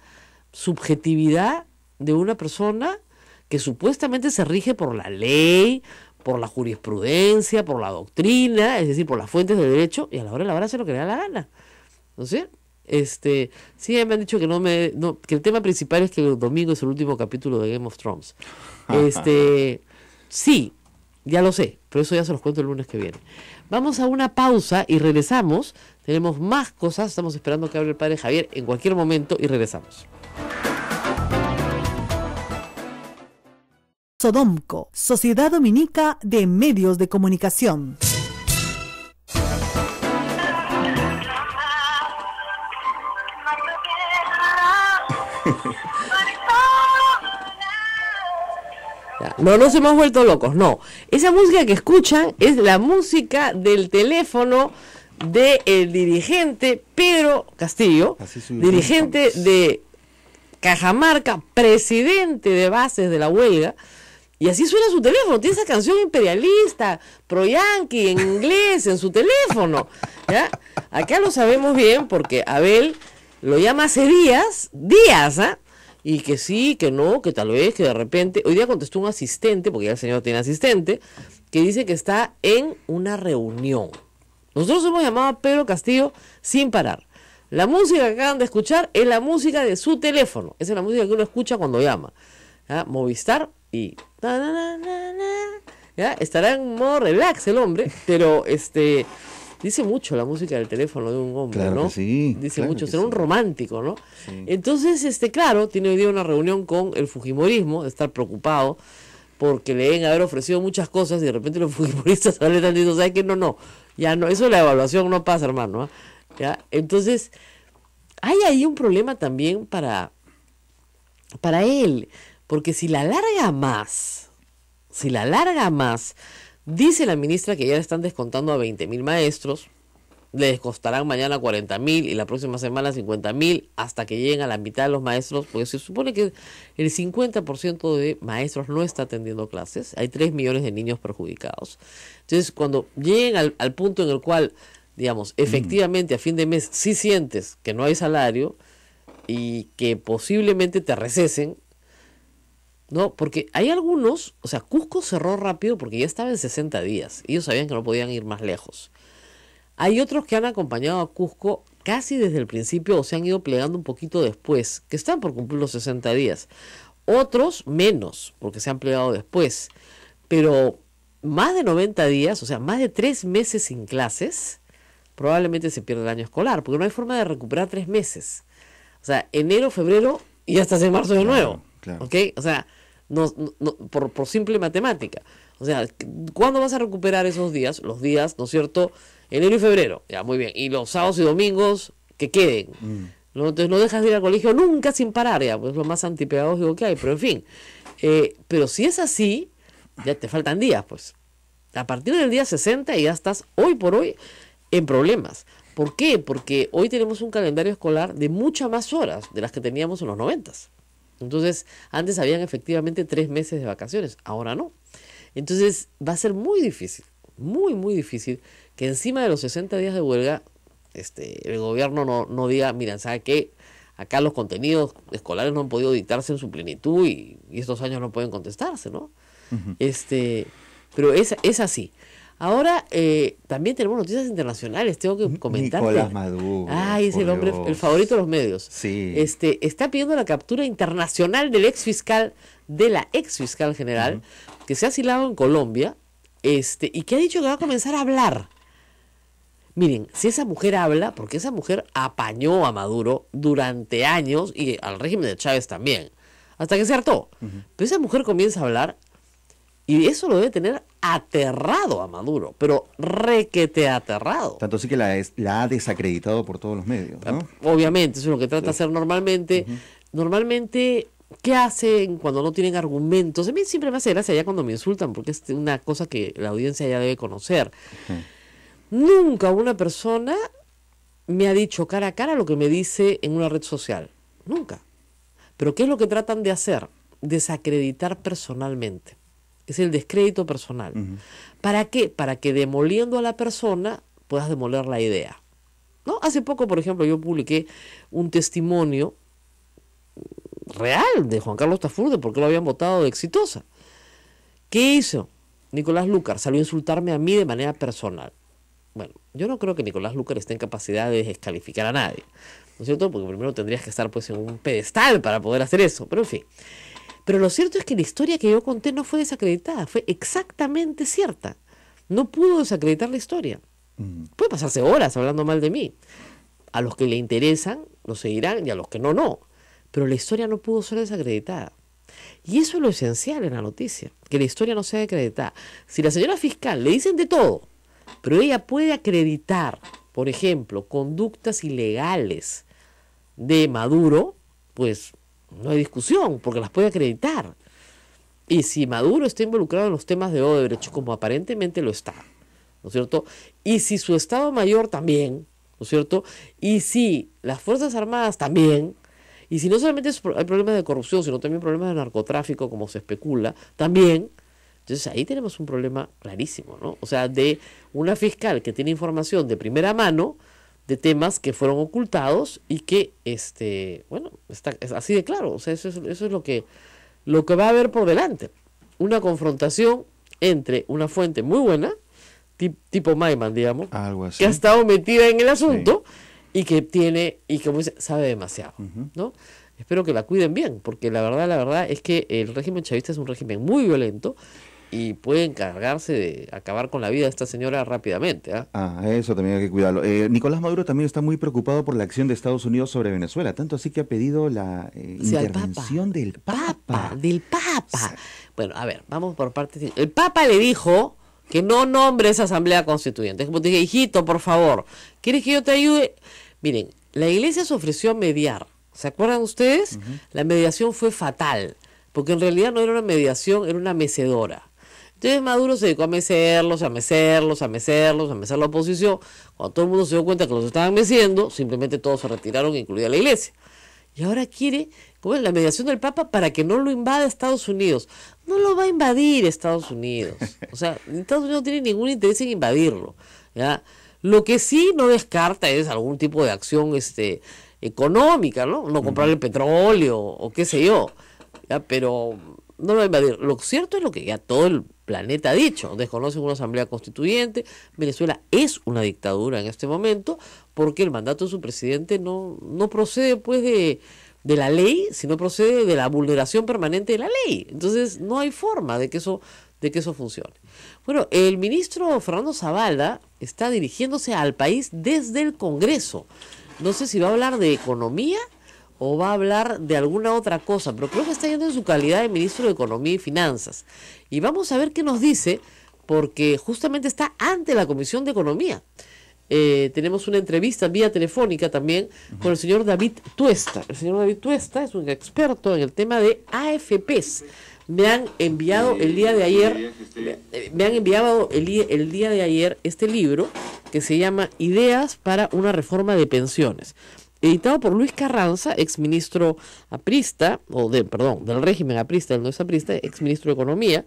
subjetividad de una persona que supuestamente se rige por la ley, por la jurisprudencia, por la doctrina, es decir, por las fuentes de derecho, y a la hora de la hora se lo que le la gana. ¿No es cierto? Este, sí, me han dicho que no me, que el tema principal es que el domingo es el último capítulo de Game of Thrones. Este, sí, ya lo sé, pero eso ya se los cuento el lunes que viene. Vamos a una pausa y regresamos. Tenemos más cosas, estamos esperando que hable el padre Javier en cualquier momento y regresamos. Sodomco, Sociedad Dominica de Medios de Comunicación. No nos hemos vuelto locos, no. Esa música que escuchan es la música del teléfono del el dirigente Pedro Castillo, dirigente de Cajamarca, presidente de bases de la huelga, y así suena su teléfono, tiene esa canción imperialista, pro yankee, en inglés, en su teléfono. Acá lo sabemos bien porque Abel lo llama hace días, días, ¿ah? Y que sí, que no, que tal vez, que de repente. Hoy día contestó un asistente, porque ya el señor tiene asistente, que dice que está en una reunión. Nosotros hemos llamado a Pedro Castillo sin parar. La música que acaban de escuchar es la música de su teléfono. Esa es la música que uno escucha cuando llama. Movistar y... ¿ya? Estará en modo relax el hombre, pero este dice mucho la música del teléfono de un hombre, ¿no? dice mucho, será un romántico, ¿no? Entonces, este, claro, tiene hoy día una reunión con el Fujimorismo, de estar preocupado porque le deben haber ofrecido muchas cosas y de repente los Fujimoristas salen tan diciendo, ¿sabes qué? No, no, ya no, eso la evaluación no pasa, hermano, ¿ah? Entonces, hay ahí un problema también para, para él porque si la larga más, si la larga más, dice la ministra que ya le están descontando a 20 mil maestros, les costarán mañana 40 mil y la próxima semana 50 mil hasta que lleguen a la mitad de los maestros, pues se supone que el 50% de maestros no está atendiendo clases, hay 3 millones de niños perjudicados. Entonces, cuando lleguen al, al punto en el cual, digamos, efectivamente a fin de mes sí sientes que no hay salario y que posiblemente te recesen, ¿no? Porque hay algunos, o sea, Cusco cerró rápido porque ya estaba en 60 días. Ellos sabían que no podían ir más lejos. Hay otros que han acompañado a Cusco casi desde el principio o se han ido plegando un poquito después, que están por cumplir los 60 días. Otros menos, porque se han plegado después. Pero más de 90 días, o sea, más de tres meses sin clases, probablemente se pierda el año escolar, porque no hay forma de recuperar tres meses. O sea, enero, febrero y hasta en marzo de nuevo. ¿Ok? O sea, no, por, simple matemática. O sea, ¿cuándo vas a recuperar esos días? Los días, ¿no es cierto? Enero y febrero, ya muy bien. Y los sábados y domingos que queden. Mm. ¿no? Entonces no dejas de ir al colegio nunca sin parar, ya, pues es lo más antipedagógico que hay, pero en fin. Eh, pero si es así, ya te faltan días, pues. A partir del día 60 ya estás hoy por hoy en problemas. ¿Por qué? Porque hoy tenemos un calendario escolar de muchas más horas de las que teníamos en los 90. Entonces, antes habían efectivamente tres meses de vacaciones, ahora no. Entonces, va a ser muy difícil, muy, muy difícil que encima de los 60 días de huelga, este, el gobierno no, no diga, miren, ¿sabe qué? Acá los contenidos escolares no han podido dictarse en su plenitud y, estos años no pueden contestarse, ¿no? Este, pero es así. Ahora eh, también tenemos noticias internacionales, tengo que comentar. Nicolás Maduro. Ay, es el hombre, el favorito de los medios. Sí. Este, está pidiendo la captura internacional del ex fiscal, de la ex fiscal general, que se ha asilado en Colombia, este, y que ha dicho que va a comenzar a hablar. Miren, si esa mujer habla, porque esa mujer apañó a Maduro durante años y al régimen de Chávez también, hasta que se hartó. Pero esa mujer comienza a hablar, y eso lo debe tener aterrado a Maduro, pero requete aterrado. Tanto sí que la, ha desacreditado por todos los medios. ¿no? Ah, obviamente, eso es lo que trata de hacer normalmente. Normalmente, ¿qué hacen cuando no tienen argumentos? A mí siempre me hace gracia ya cuando me insultan, porque es una cosa que la audiencia ya debe conocer. Nunca una persona me ha dicho cara a cara lo que me dice en una red social. Nunca. Pero ¿qué es lo que tratan de hacer? Desacreditar personalmente es el descrédito personal. ¿Para qué? Para que demoliendo a la persona puedas demoler la idea. ¿No? Hace poco, por ejemplo, yo publiqué un testimonio real de Juan Carlos Tafurde porque lo habían votado de exitosa. ¿Qué hizo? Nicolás Lucar salió a insultarme a mí de manera personal. Bueno, yo no creo que Nicolás Lucar esté en capacidad de descalificar a nadie. ¿No es cierto? Porque primero tendrías que estar pues en un pedestal para poder hacer eso. Pero en fin. Pero lo cierto es que la historia que yo conté no fue desacreditada, fue exactamente cierta. No pudo desacreditar la historia. Mm. Puede pasarse horas hablando mal de mí. A los que le interesan, lo seguirán, y a los que no, no. Pero la historia no pudo ser desacreditada. Y eso es lo esencial en la noticia, que la historia no sea acreditada. Si la señora fiscal le dicen de todo, pero ella puede acreditar, por ejemplo, conductas ilegales de Maduro, pues no hay discusión, porque las puede acreditar. Y si Maduro está involucrado en los temas de Odebrecht, como aparentemente lo está, ¿no es cierto? Y si su Estado Mayor también, ¿no es cierto? Y si las Fuerzas Armadas también, y si no solamente hay problemas de corrupción, sino también problemas de narcotráfico, como se especula, también, entonces ahí tenemos un problema clarísimo, ¿no? O sea, de una fiscal que tiene información de primera mano de temas que fueron ocultados y que, este, bueno, está, es así de claro. O sea, eso es, eso es lo, que, lo que va a haber por delante. Una confrontación entre una fuente muy buena, tipo Maiman, digamos, que ha estado metida en el asunto y que tiene, y que sabe demasiado, ¿no? Espero que la cuiden bien, porque la verdad, la verdad es que el régimen chavista es un régimen muy violento y puede encargarse de acabar con la vida de esta señora rápidamente. Ah, ah eso también hay que cuidarlo. Eh, Nicolás Maduro también está muy preocupado por la acción de Estados Unidos sobre Venezuela, tanto así que ha pedido la eh, intervención del Papa. Del Papa. bueno, a ver, vamos por partes. El Papa le dijo que no nombre esa asamblea constituyente. como te dije, hijito, por favor, ¿quieres que yo te ayude? Miren, la iglesia se ofreció a mediar. ¿Se acuerdan ustedes? La mediación fue fatal, porque en realidad no era una mediación, era una mecedora. Entonces Maduro se dedicó a mecerlos, a mecerlos, a mecerlos, a mecer la oposición. Cuando todo el mundo se dio cuenta que los estaban meciendo, simplemente todos se retiraron, incluida la iglesia. Y ahora quiere con la mediación del Papa para que no lo invada Estados Unidos. No lo va a invadir Estados Unidos. O sea, Estados Unidos no tiene ningún interés en invadirlo. ¿ya? Lo que sí no descarta es algún tipo de acción este, económica, ¿no? No comprar el petróleo o qué sé yo. ¿ya? Pero no lo va a invadir. Lo cierto es lo que ya todo el planeta ha dicho. Desconocen una asamblea constituyente. Venezuela es una dictadura en este momento porque el mandato de su presidente no, no procede pues de, la ley, sino procede de la vulneración permanente de la ley. Entonces no hay forma de que eso de que eso funcione. Bueno, el ministro Fernando Zavala está dirigiéndose al país desde el Congreso. No sé si va a hablar de economía o va a hablar de alguna otra cosa, pero creo que está yendo en su calidad de ministro de Economía y Finanzas. Y vamos a ver qué nos dice, porque justamente está ante la Comisión de Economía. Eh, tenemos una entrevista vía telefónica también con el señor David Tuesta. El señor David Tuesta es un experto en el tema de AFPs. Me han enviado el día de ayer, me han enviado el, el día de ayer este libro que se llama Ideas para una reforma de pensiones editado por Luis Carranza, exministro aprista, o de, perdón, del régimen aprista, él no es aprista, exministro de Economía,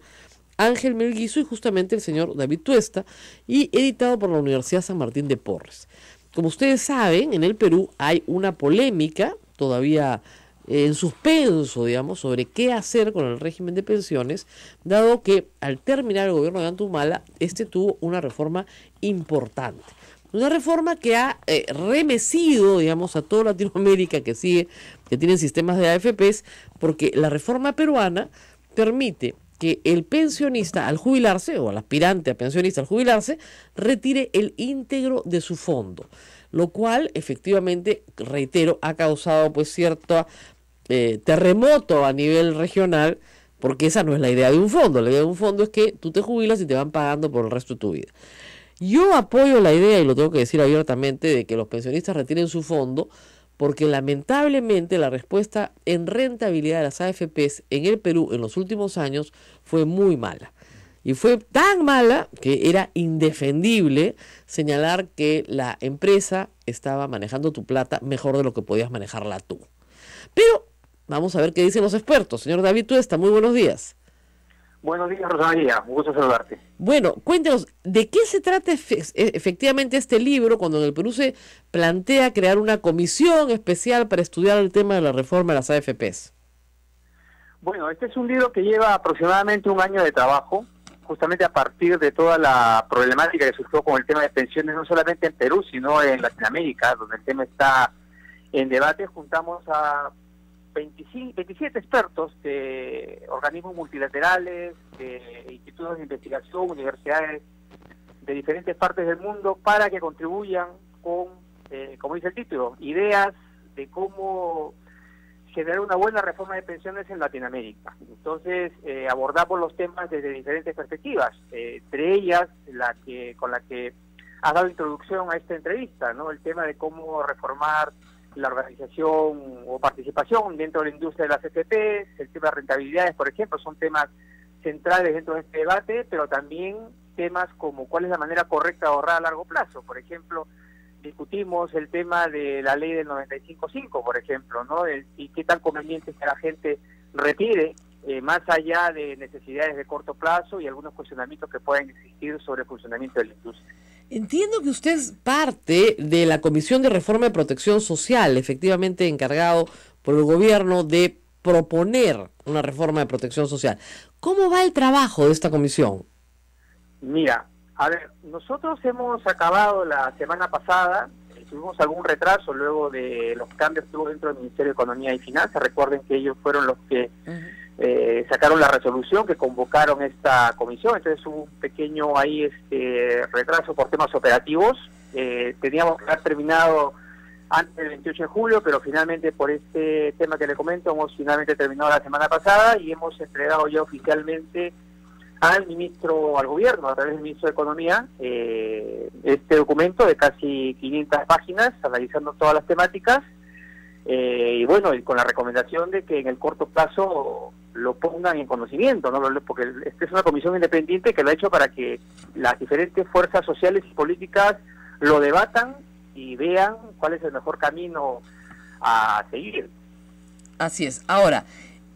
Ángel Melguizo y justamente el señor David Tuesta, y editado por la Universidad San Martín de Porres. Como ustedes saben, en el Perú hay una polémica todavía eh, en suspenso, digamos, sobre qué hacer con el régimen de pensiones, dado que al terminar el gobierno de Antumala, este tuvo una reforma importante. Una reforma que ha eh, remecido, digamos, a toda Latinoamérica que sigue, que tiene sistemas de AFPs, porque la reforma peruana permite que el pensionista al jubilarse, o el aspirante a pensionista al jubilarse, retire el íntegro de su fondo, lo cual efectivamente, reitero, ha causado pues cierto eh, terremoto a nivel regional, porque esa no es la idea de un fondo, la idea de un fondo es que tú te jubilas y te van pagando por el resto de tu vida. Yo apoyo la idea, y lo tengo que decir abiertamente, de que los pensionistas retiren su fondo, porque lamentablemente la respuesta en rentabilidad de las AFPs en el Perú en los últimos años fue muy mala. Y fue tan mala que era indefendible señalar que la empresa estaba manejando tu plata mejor de lo que podías manejarla tú. Pero vamos a ver qué dicen los expertos. Señor David Tuesta, muy buenos días. Buenos días, Rosalía. Un gusto saludarte. Bueno, cuéntanos, ¿de qué se trata e-, efectivamente este libro cuando en el Perú se plantea crear una comisión especial para estudiar el tema de la reforma de las AFPs? Bueno, este es un libro que lleva aproximadamente un año de trabajo, justamente a partir de toda la problemática que surgió con el tema de pensiones, no solamente en Perú, sino en Latinoamérica, donde el tema está en debate. Juntamos a 25, 27 expertos de organismos multilaterales, de institutos de investigación, universidades de diferentes partes del mundo para que contribuyan con, eh, como dice el título, ideas de cómo generar una buena reforma de pensiones en Latinoamérica. Entonces eh, abordamos los temas desde diferentes perspectivas, eh, entre ellas la que con la que has dado introducción a esta entrevista, no, el tema de cómo reformar la organización o participación dentro de la industria de las fp, e el tema de rentabilidades, por ejemplo, son temas centrales dentro de este debate, pero también temas como cuál es la manera correcta de ahorrar a largo plazo. Por ejemplo, discutimos el tema de la ley del 95.5, por ejemplo, ¿no? y qué tan conveniente es que la gente retire, eh, más allá de necesidades de corto plazo y algunos cuestionamientos que puedan existir sobre el funcionamiento de la industria. Entiendo que usted es parte de la Comisión de Reforma de Protección Social, efectivamente encargado por el gobierno de proponer una reforma de protección social. ¿Cómo va el trabajo de esta comisión? Mira, a ver, nosotros hemos acabado la semana pasada, tuvimos algún retraso luego de los cambios que hubo dentro del Ministerio de Economía y Finanzas, recuerden que ellos fueron los que... Eh, sacaron la resolución que convocaron esta comisión, entonces este hubo un pequeño ahí este retraso por temas operativos. Eh, teníamos que haber terminado antes del 28 de julio, pero finalmente por este tema que le comento hemos finalmente terminado la semana pasada y hemos entregado ya oficialmente al ministro, al gobierno, a través del ministro de Economía, eh, este documento de casi 500 páginas, analizando todas las temáticas, y bueno, y con la recomendación de que en el corto plazo lo pongan en conocimiento, ¿no? porque esta es una comisión independiente que lo ha hecho para que las diferentes fuerzas sociales y políticas lo debatan y vean cuál es el mejor camino a seguir. Así es. Ahora,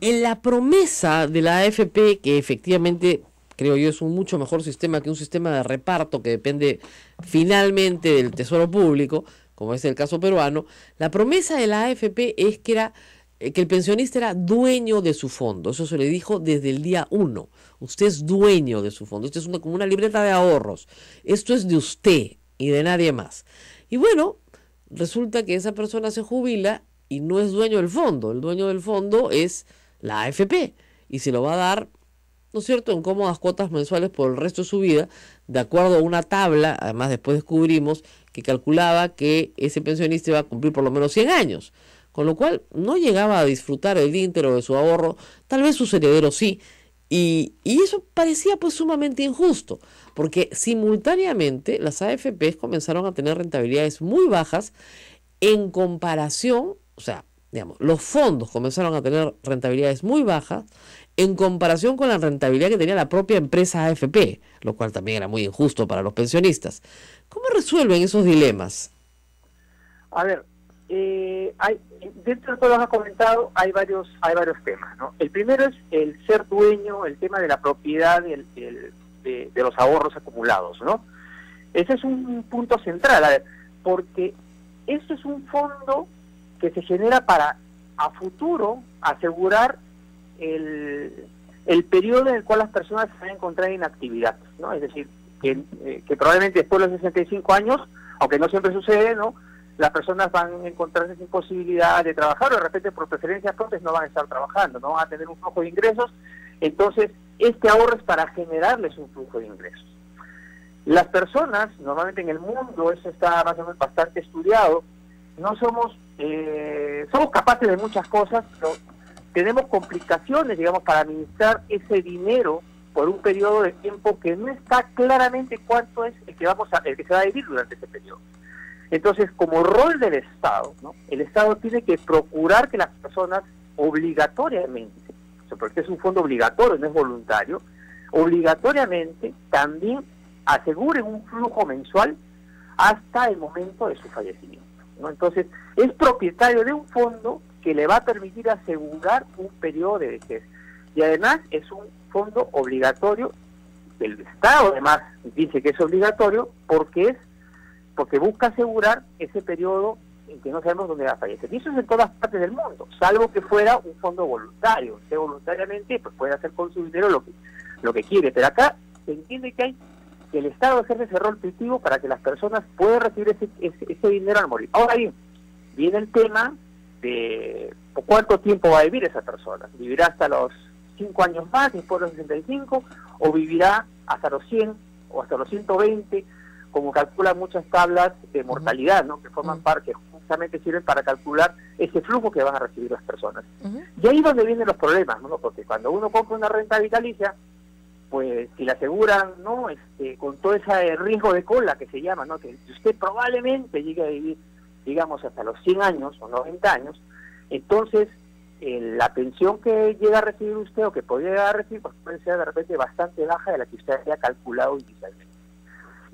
en la promesa de la AFP, que efectivamente creo yo es un mucho mejor sistema que un sistema de reparto que depende finalmente del Tesoro Público, como es el caso peruano, la promesa de la AFP es que era eh, que el pensionista era dueño de su fondo. Eso se le dijo desde el día uno. Usted es dueño de su fondo. Esto es una, como una libreta de ahorros. Esto es de usted y de nadie más. Y bueno, resulta que esa persona se jubila y no es dueño del fondo. El dueño del fondo es la AFP y se lo va a dar, ¿no es cierto?, en cómodas cuotas mensuales por el resto de su vida, de acuerdo a una tabla, además después descubrimos que calculaba que ese pensionista iba a cumplir por lo menos 100 años con lo cual no llegaba a disfrutar el íntero de su ahorro, tal vez sus heredero sí, y, eso parecía pues sumamente injusto, porque simultáneamente las AFPs comenzaron a tener rentabilidades muy bajas en comparación, o sea, digamos, los fondos comenzaron a tener rentabilidades muy bajas en comparación con la rentabilidad que tenía la propia empresa AFP, lo cual también era muy injusto para los pensionistas. ¿Cómo resuelven esos dilemas? A ver, eh, hay, dentro de todo lo que has comentado hay varios hay varios temas no el primero es el ser dueño el tema de la propiedad y de, los ahorros acumulados no ese es un punto central porque eso es un fondo que se genera para a futuro asegurar el, el periodo en el cual las personas se van a encontrar en actividad no es decir que, eh, que probablemente después de los 65 años aunque no siempre sucede no las personas van a encontrarse sin posibilidad de trabajar o de repente por preferencias propias no van a estar trabajando, no van a tener un flujo de ingresos. Entonces, este ahorro es para generarles un flujo de ingresos. Las personas, normalmente en el mundo, eso está más o menos bastante estudiado, no somos, eh, somos capaces de muchas cosas, pero tenemos complicaciones, digamos, para administrar ese dinero por un periodo de tiempo que no está claramente cuánto es el que vamos el que se va a vivir durante ese periodo. Entonces, como rol del Estado, el Estado tiene que procurar que las personas obligatoriamente, porque es un fondo obligatorio, no es voluntario, obligatoriamente también aseguren un flujo mensual hasta el momento de su fallecimiento. Entonces, es propietario de un fondo que le va a permitir asegurar un periodo de vejez. Y además es un fondo obligatorio, el Estado además dice que es obligatorio porque es porque busca asegurar ese periodo en que no sabemos dónde va a fallecer. Y eso es en todas partes del mundo, salvo que fuera un fondo voluntario. Usted voluntariamente pues, puede hacer con su dinero lo que, lo que quiere, pero acá se entiende que hay que el Estado ejerce ese rol positivo para que las personas puedan recibir ese, ese, dinero al morir. Ahora bien, viene el tema de cuánto tiempo va a vivir esa persona. ¿Vivirá hasta los 5 años más, después de los 65, o vivirá hasta los 100 o hasta los 120? como calculan muchas tablas de mortalidad, ¿no? que forman parte, justamente sirven para calcular ese flujo que van a recibir las personas. Y ahí es donde vienen los problemas, ¿no? porque cuando uno compra una renta vitalicia, pues si la aseguran, ¿no? Este, con todo ese eh, riesgo de cola que se llama, ¿no? Que usted probablemente llegue a vivir, digamos, hasta los 100 años o 90 años, entonces eh, la pensión que llega a recibir usted o que podría llegar a recibir, pues puede ser de repente bastante baja de la que usted había calculado inicialmente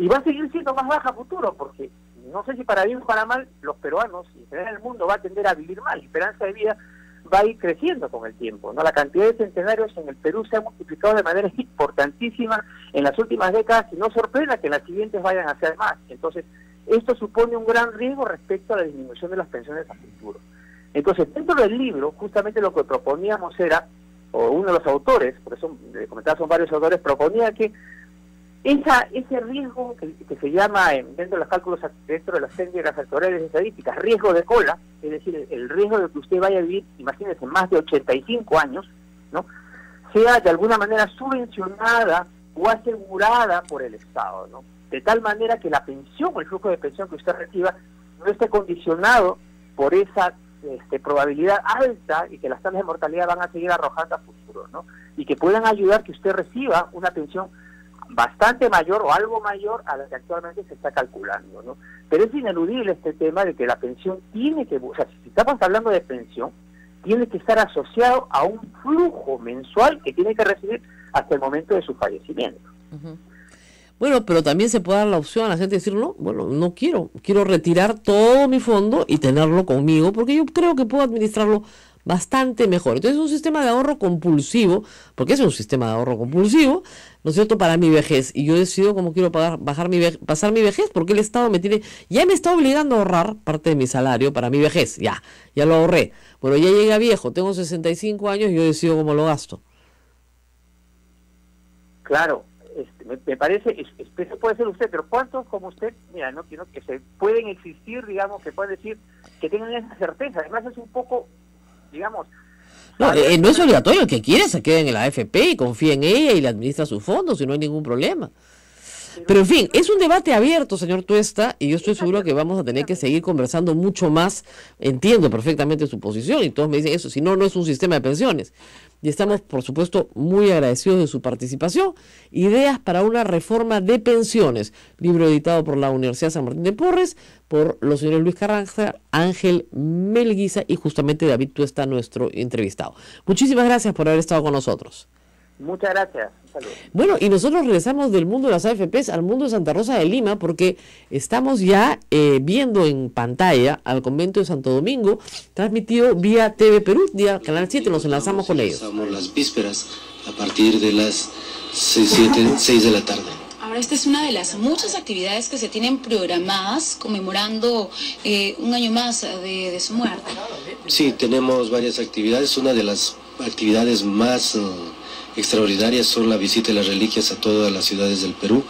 y va a seguir siendo más baja a futuro, porque no sé si para bien o para mal, los peruanos y en general el mundo va a tender a vivir mal. La esperanza de vida va a ir creciendo con el tiempo. ¿no? La cantidad de centenarios en el Perú se ha multiplicado de manera importantísima en las últimas décadas y no sorprenda que en las siguientes vayan a ser más. Entonces, esto supone un gran riesgo respecto a la disminución de las pensiones a futuro. Entonces, dentro del libro, justamente lo que proponíamos era, o uno de los autores, porque eso comentaba, son varios autores, proponía que esa, ese riesgo que, se llama eh, dentro de los cálculos, dentro de las técnicas sectoriales estadísticas, riesgo de cola, es decir, el riesgo de que usted vaya a vivir, imagínese, más de 85 años, ¿no? sea de alguna manera subvencionada o asegurada por el Estado, ¿no? De tal manera que la pensión el flujo de pensión que usted reciba no esté condicionado por esa este, probabilidad alta y que las tasas de mortalidad van a seguir arrojando a futuro, ¿no? Y que puedan ayudar que usted reciba una pensión bastante mayor o algo mayor a la que actualmente se está calculando, ¿no? Pero es ineludible este tema de que la pensión tiene que, o sea, si estamos hablando de pensión, tiene que estar asociado a un flujo mensual que tiene que recibir hasta el momento de su fallecimiento. Bueno, pero también se puede dar la opción a la gente de decir, no, bueno, no quiero, quiero retirar todo mi fondo y tenerlo conmigo, porque yo creo que puedo administrarlo bastante mejor. Entonces, un sistema de ahorro compulsivo, porque es un sistema de ahorro compulsivo, ¿no es cierto?, para mi vejez. Y yo decido cómo quiero pagar, bajar mi pasar mi vejez, porque el Estado me tiene, ya me está obligando a ahorrar parte de mi salario para mi vejez, ya, ya lo ahorré. Bueno, ya llegué viejo, tengo 65 años y yo decido cómo lo gasto. Claro, este, me, parece, puede ser usted, pero ¿cuántos como usted, mira, no, quiero que se pueden existir, digamos, que puedan decir, que tengan esa certeza? Además es un poco digamos. No, eh, no es obligatorio, el que quiere se quede en la AFP y confía en ella y le administra sus fondos y no hay ningún problema. Pero en fin, es un debate abierto, señor Tuesta, y yo estoy seguro que vamos a tener que seguir conversando mucho más. Entiendo perfectamente su posición y todos me dicen eso, si no, no es un sistema de pensiones y estamos, por supuesto, muy agradecidos de su participación. Ideas para una reforma de pensiones, libro editado por la Universidad San Martín de Porres, por los señores Luis Carranza, Ángel Melguiza y justamente David Tuesta, nuestro entrevistado. Muchísimas gracias por haber estado con nosotros. Muchas gracias. Bueno, y nosotros regresamos del mundo de las AFPs al mundo de Santa Rosa de Lima porque estamos ya eh, viendo en pantalla al convento de Santo Domingo, transmitido vía TV Perú, día Canal 7, nos enlazamos con ellos. las vísperas a partir de las 6, de la tarde. Ahora, esta es una de las muchas actividades que se tienen programadas conmemorando eh, un año más de, su muerte. Sí, tenemos varias actividades. Una de las actividades más... Eh, extraordinarias son la visita de las reliquias a todas las ciudades del Perú.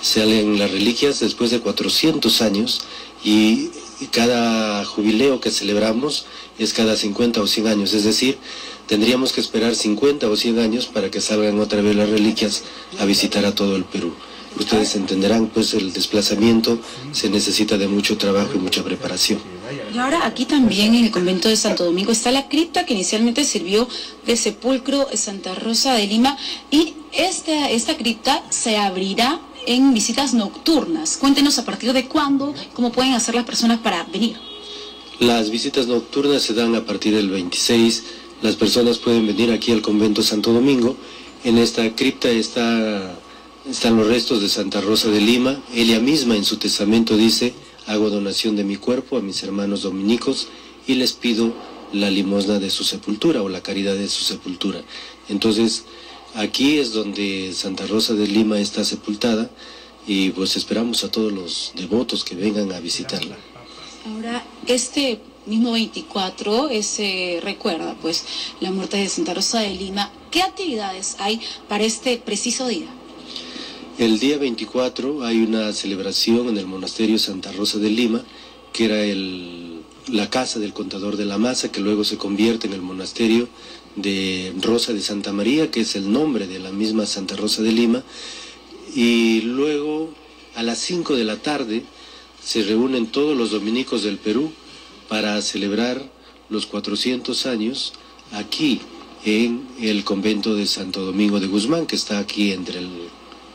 Salen las reliquias después de 400 años y cada jubileo que celebramos es cada 50 o 100 años, es decir, tendríamos que esperar 50 o 100 años para que salgan otra vez las reliquias a visitar a todo el Perú. Ustedes entenderán, pues el desplazamiento se necesita de mucho trabajo y mucha preparación. Y ahora aquí también en el convento de Santo Domingo está la cripta que inicialmente sirvió de sepulcro Santa Rosa de Lima y esta, esta cripta se abrirá en visitas nocturnas. Cuéntenos a partir de cuándo, cómo pueden hacer las personas para venir. Las visitas nocturnas se dan a partir del 26. Las personas pueden venir aquí al convento Santo Domingo. En esta cripta está, están los restos de Santa Rosa de Lima. Ella misma en su testamento dice Hago donación de mi cuerpo a mis hermanos dominicos y les pido la limosna de su sepultura o la caridad de su sepultura. Entonces, aquí es donde Santa Rosa de Lima está sepultada y pues esperamos a todos los devotos que vengan a visitarla. Ahora, este mismo 24 se recuerda pues la muerte de Santa Rosa de Lima. ¿Qué actividades hay para este preciso día? El día 24 hay una celebración en el monasterio Santa Rosa de Lima, que era el, la casa del contador de la masa, que luego se convierte en el monasterio de Rosa de Santa María, que es el nombre de la misma Santa Rosa de Lima. Y luego a las 5 de la tarde se reúnen todos los dominicos del Perú para celebrar los 400 años aquí en el convento de Santo Domingo de Guzmán, que está aquí entre el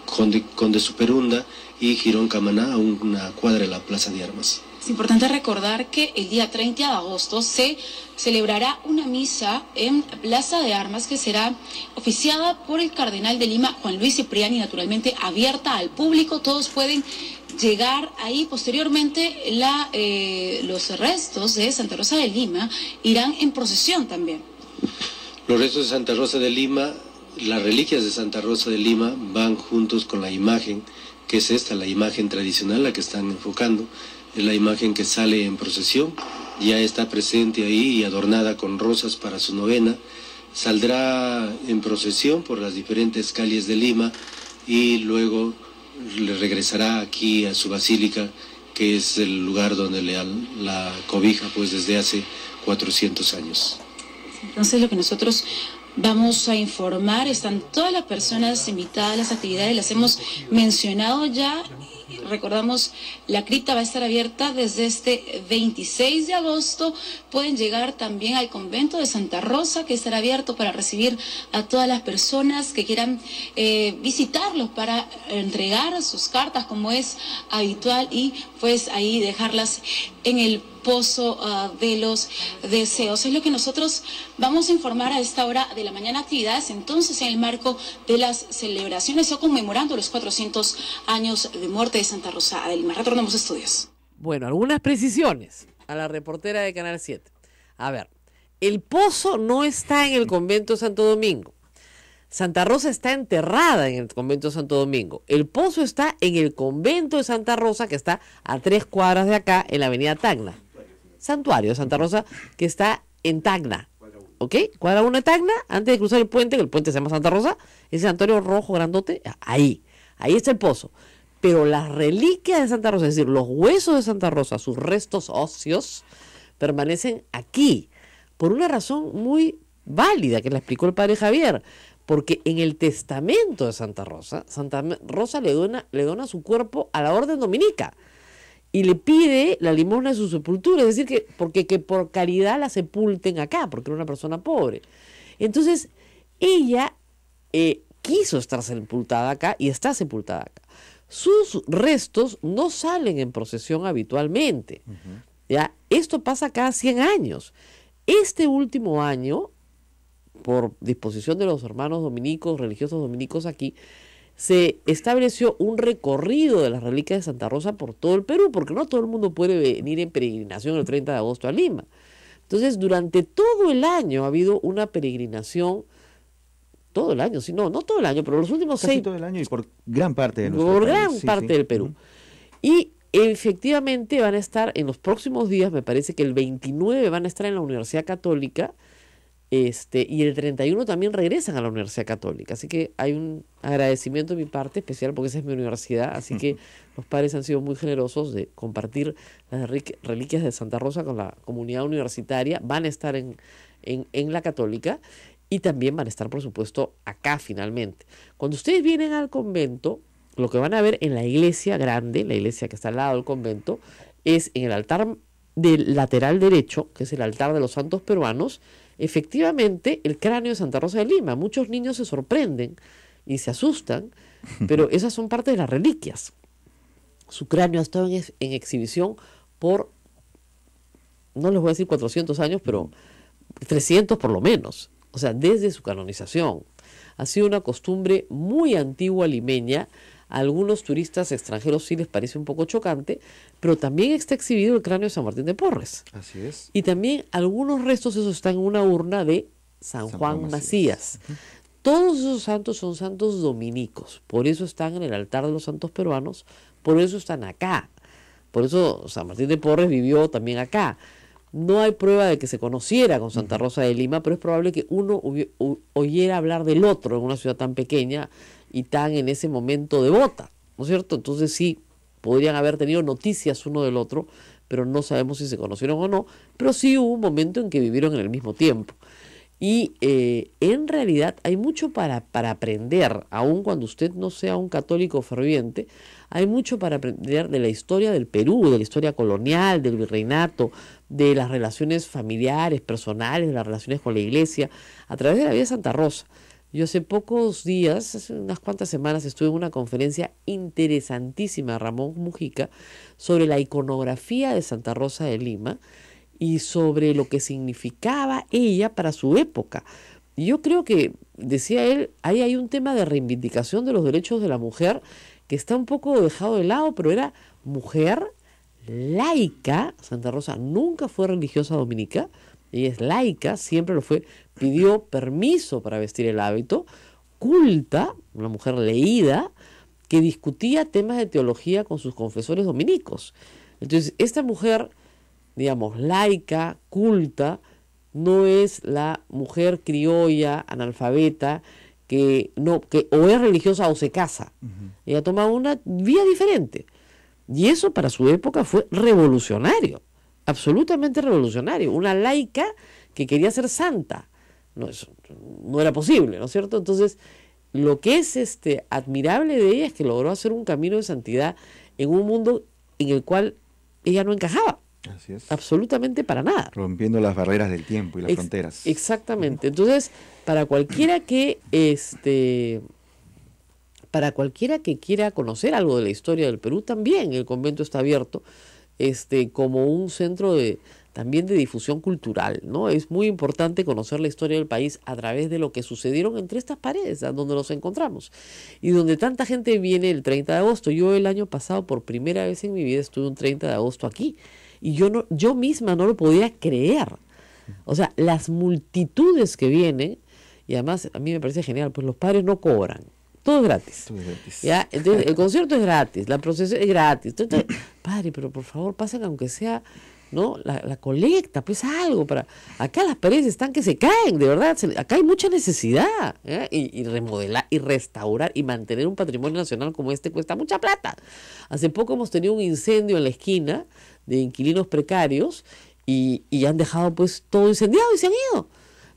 Conde, Superunda y Girón Camaná a una cuadra de la Plaza de Armas. Es importante recordar que el día 30 de agosto se celebrará una misa en Plaza de Armas que será oficiada por el cardenal de Lima, Juan Luis Cipriani, naturalmente abierta al público. Todos pueden llegar ahí. Posteriormente, la, eh, los restos de Santa Rosa de Lima irán en procesión también. Los restos de Santa Rosa de Lima las reliquias de Santa Rosa de Lima van juntos con la imagen, que es esta, la imagen tradicional, la que están enfocando, es la imagen que sale en procesión, ya está presente ahí y adornada con rosas para su novena, saldrá en procesión por las diferentes calles de Lima y luego le regresará aquí a su basílica, que es el lugar donde le, la cobija pues desde hace 400 años. Entonces lo que nosotros Vamos a informar, están todas las personas invitadas a las actividades, las hemos mencionado ya. Recordamos, la cripta va a estar abierta desde este 26 de agosto. Pueden llegar también al convento de Santa Rosa, que estará abierto para recibir a todas las personas que quieran eh, visitarlos para entregar sus cartas como es habitual y pues ahí dejarlas en el pozo ah, de los deseos. Es lo que nosotros vamos a informar a esta hora de la mañana actividades entonces en el marco de las celebraciones o conmemorando los 400 años de muerte de Santa Rosa de Retornamos a estudios. Bueno, algunas precisiones a la reportera de Canal 7. A ver, el pozo no está en el convento Santo Domingo. Santa Rosa está enterrada en el convento de Santo Domingo. El pozo está en el convento de Santa Rosa, que está a tres cuadras de acá, en la avenida Tacna. Santuario de Santa Rosa, que está en Tacna. ¿Ok? Cuadra 1 de Tacna, antes de cruzar el puente, que el puente se llama Santa Rosa, ese santuario rojo grandote, ahí, ahí está el pozo. Pero las reliquias de Santa Rosa, es decir, los huesos de Santa Rosa, sus restos óseos, permanecen aquí, por una razón muy válida que la explicó el padre Javier, porque en el testamento de Santa Rosa, Santa Rosa le dona, le dona su cuerpo a la orden dominica y le pide la limosna de su sepultura, es decir, que porque que por caridad la sepulten acá, porque era una persona pobre. Entonces, ella eh, quiso estar sepultada acá y está sepultada acá. Sus restos no salen en procesión habitualmente. ¿ya? Esto pasa cada 100 años. Este último año, por disposición de los hermanos dominicos, religiosos dominicos aquí, se estableció un recorrido de las reliquias de Santa Rosa por todo el Perú, porque no todo el mundo puede venir en peregrinación el 30 de agosto a Lima. Entonces, durante todo el año ha habido una peregrinación, todo el año, sino no todo el año, pero los últimos seis. todo el año y por gran parte de Por gran parte del Perú. Y efectivamente van a estar en los próximos días, me parece que el 29 van a estar en la Universidad Católica este, y el 31 también regresan a la Universidad Católica. Así que hay un agradecimiento de mi parte especial porque esa es mi universidad. Así que los padres han sido muy generosos de compartir las reliquias de Santa Rosa con la comunidad universitaria. Van a estar en, en la Católica y también van a estar, por supuesto, acá finalmente. Cuando ustedes vienen al convento, lo que van a ver en la iglesia grande, la iglesia que está al lado del convento, es en el altar del lateral derecho, que es el altar de los santos peruanos, efectivamente el cráneo de Santa Rosa de Lima. Muchos niños se sorprenden y se asustan, pero esas son parte de las reliquias. Su cráneo ha estado en, exhibición por, no les voy a decir 400 años, pero 300 por lo menos, o sea, desde su canonización. Ha sido una costumbre muy antigua limeña algunos turistas extranjeros sí les parece un poco chocante, pero también está exhibido el cráneo de San Martín de Porres. Así es. Y también algunos restos, esos están en una urna de San, Juan, Macías. Todos esos santos son santos dominicos, por eso están en el altar de los santos peruanos, por eso están acá. Por eso San Martín de Porres vivió también acá. No hay prueba de que se conociera con Santa Rosa de Lima, pero es probable que uno oyera hablar del otro en una ciudad tan pequeña y tan en ese momento devota, ¿no es cierto? Entonces sí, podrían haber tenido noticias uno del otro, pero no sabemos si se conocieron o no, pero sí hubo un momento en que vivieron en el mismo tiempo. Y eh, en realidad hay mucho para, para aprender, aun cuando usted no sea un católico ferviente, hay mucho para aprender de la historia del Perú, de la historia colonial, del virreinato, de las relaciones familiares, personales, de las relaciones con la iglesia, a través de la vida de Santa Rosa. Yo hace pocos días, hace unas cuantas semanas, estuve en una conferencia interesantísima, Ramón Mujica, sobre la iconografía de Santa Rosa de Lima y sobre lo que significaba ella para su época. yo creo que, decía él, ahí hay un tema de reivindicación de los derechos de la mujer que está un poco dejado de lado, pero era mujer laica. Santa Rosa nunca fue religiosa dominica, ella es laica, siempre lo fue, pidió permiso para vestir el hábito, culta, una mujer leída, que discutía temas de teología con sus confesores dominicos. Entonces, esta mujer, digamos, laica, culta, no es la mujer criolla, analfabeta, que, no, que o es religiosa o se casa. ha Ella una vía diferente. Y eso para su época fue revolucionario absolutamente revolucionario, una laica que quería ser santa. No, no era posible, ¿no es cierto? Entonces, lo que es este admirable de ella es que logró hacer un camino de santidad en un mundo en el cual ella no encajaba. Así es. Absolutamente para nada. Rompiendo las barreras del tiempo y las fronteras. Exactamente. Entonces, para cualquiera que este para cualquiera que quiera conocer algo de la historia del Perú, también el convento está abierto este, como un centro de, también de difusión cultural, ¿no? Es muy importante conocer la historia del país a través de lo que sucedieron entre estas paredes, donde nos encontramos, y donde tanta gente viene el 30 de agosto. Yo el año pasado, por primera vez en mi vida, estuve un 30 de agosto aquí, y yo, no, yo misma no lo podía creer. O sea, las multitudes que vienen, y además a mí me parece genial, pues los padres no cobran. Todo es gratis. ¿Ya? el concierto es gratis, la procesión es gratis. Entonces, padre, pero por favor, pasen aunque sea ¿no? La, la, colecta, pues algo para... Acá las paredes están que se caen, de verdad. acá hay mucha necesidad. Y, remodelar y restaurar y mantener un patrimonio nacional como este cuesta mucha plata. Hace poco hemos tenido un incendio en la esquina de inquilinos precarios y, y han dejado pues todo incendiado y se han ido.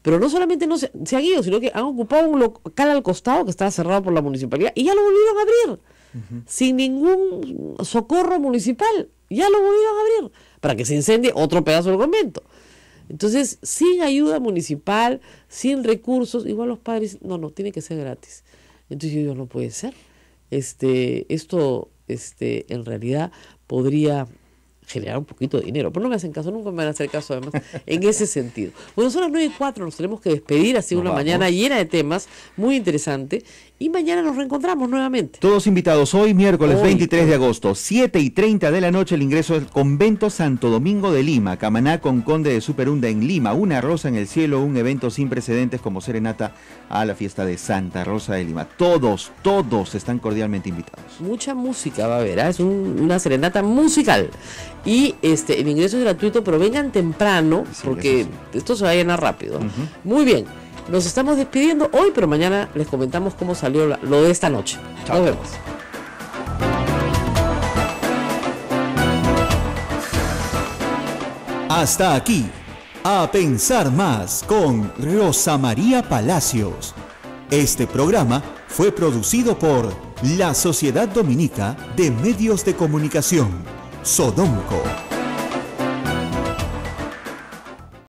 Pero no solamente no se, han ido, sino que han ocupado un local al costado que estaba cerrado por la municipalidad y ya lo volvieron a abrir. Sin ningún socorro municipal. Ya lo volvieron a abrir para que se incendie otro pedazo del convento. Entonces, sin ayuda municipal, sin recursos, igual los padres, no, no, tiene que ser gratis. Entonces yo digo, no puede ser. Este, esto, este, en realidad podría generar un poquito de dinero. Pero no me hacen caso, nunca me van a hacer caso además en ese sentido. Bueno, son las 9 y 4, nos tenemos que despedir, ha sido una mañana llena de temas, muy interesante, y mañana nos reencontramos nuevamente. Todos invitados, hoy miércoles 23 de agosto, 7 y 30 de la noche, el ingreso del convento Santo Domingo de Lima, Camaná con Conde de Superunda en Lima, una rosa en el cielo, un evento sin precedentes como serenata a la fiesta de Santa Rosa de Lima. Todos, todos están cordialmente invitados. Mucha música va a haber, ¿ah? es una serenata musical. Y este, el ingreso es gratuito, pero vengan temprano, porque esto se va a llenar rápido. Muy bien. Nos estamos despidiendo hoy, pero mañana les comentamos cómo salió lo de esta noche. Nos vemos. Hasta aquí, a pensar más con Rosa María Palacios. Este programa fue producido por la Sociedad Dominica de Medios de Comunicación Sodomco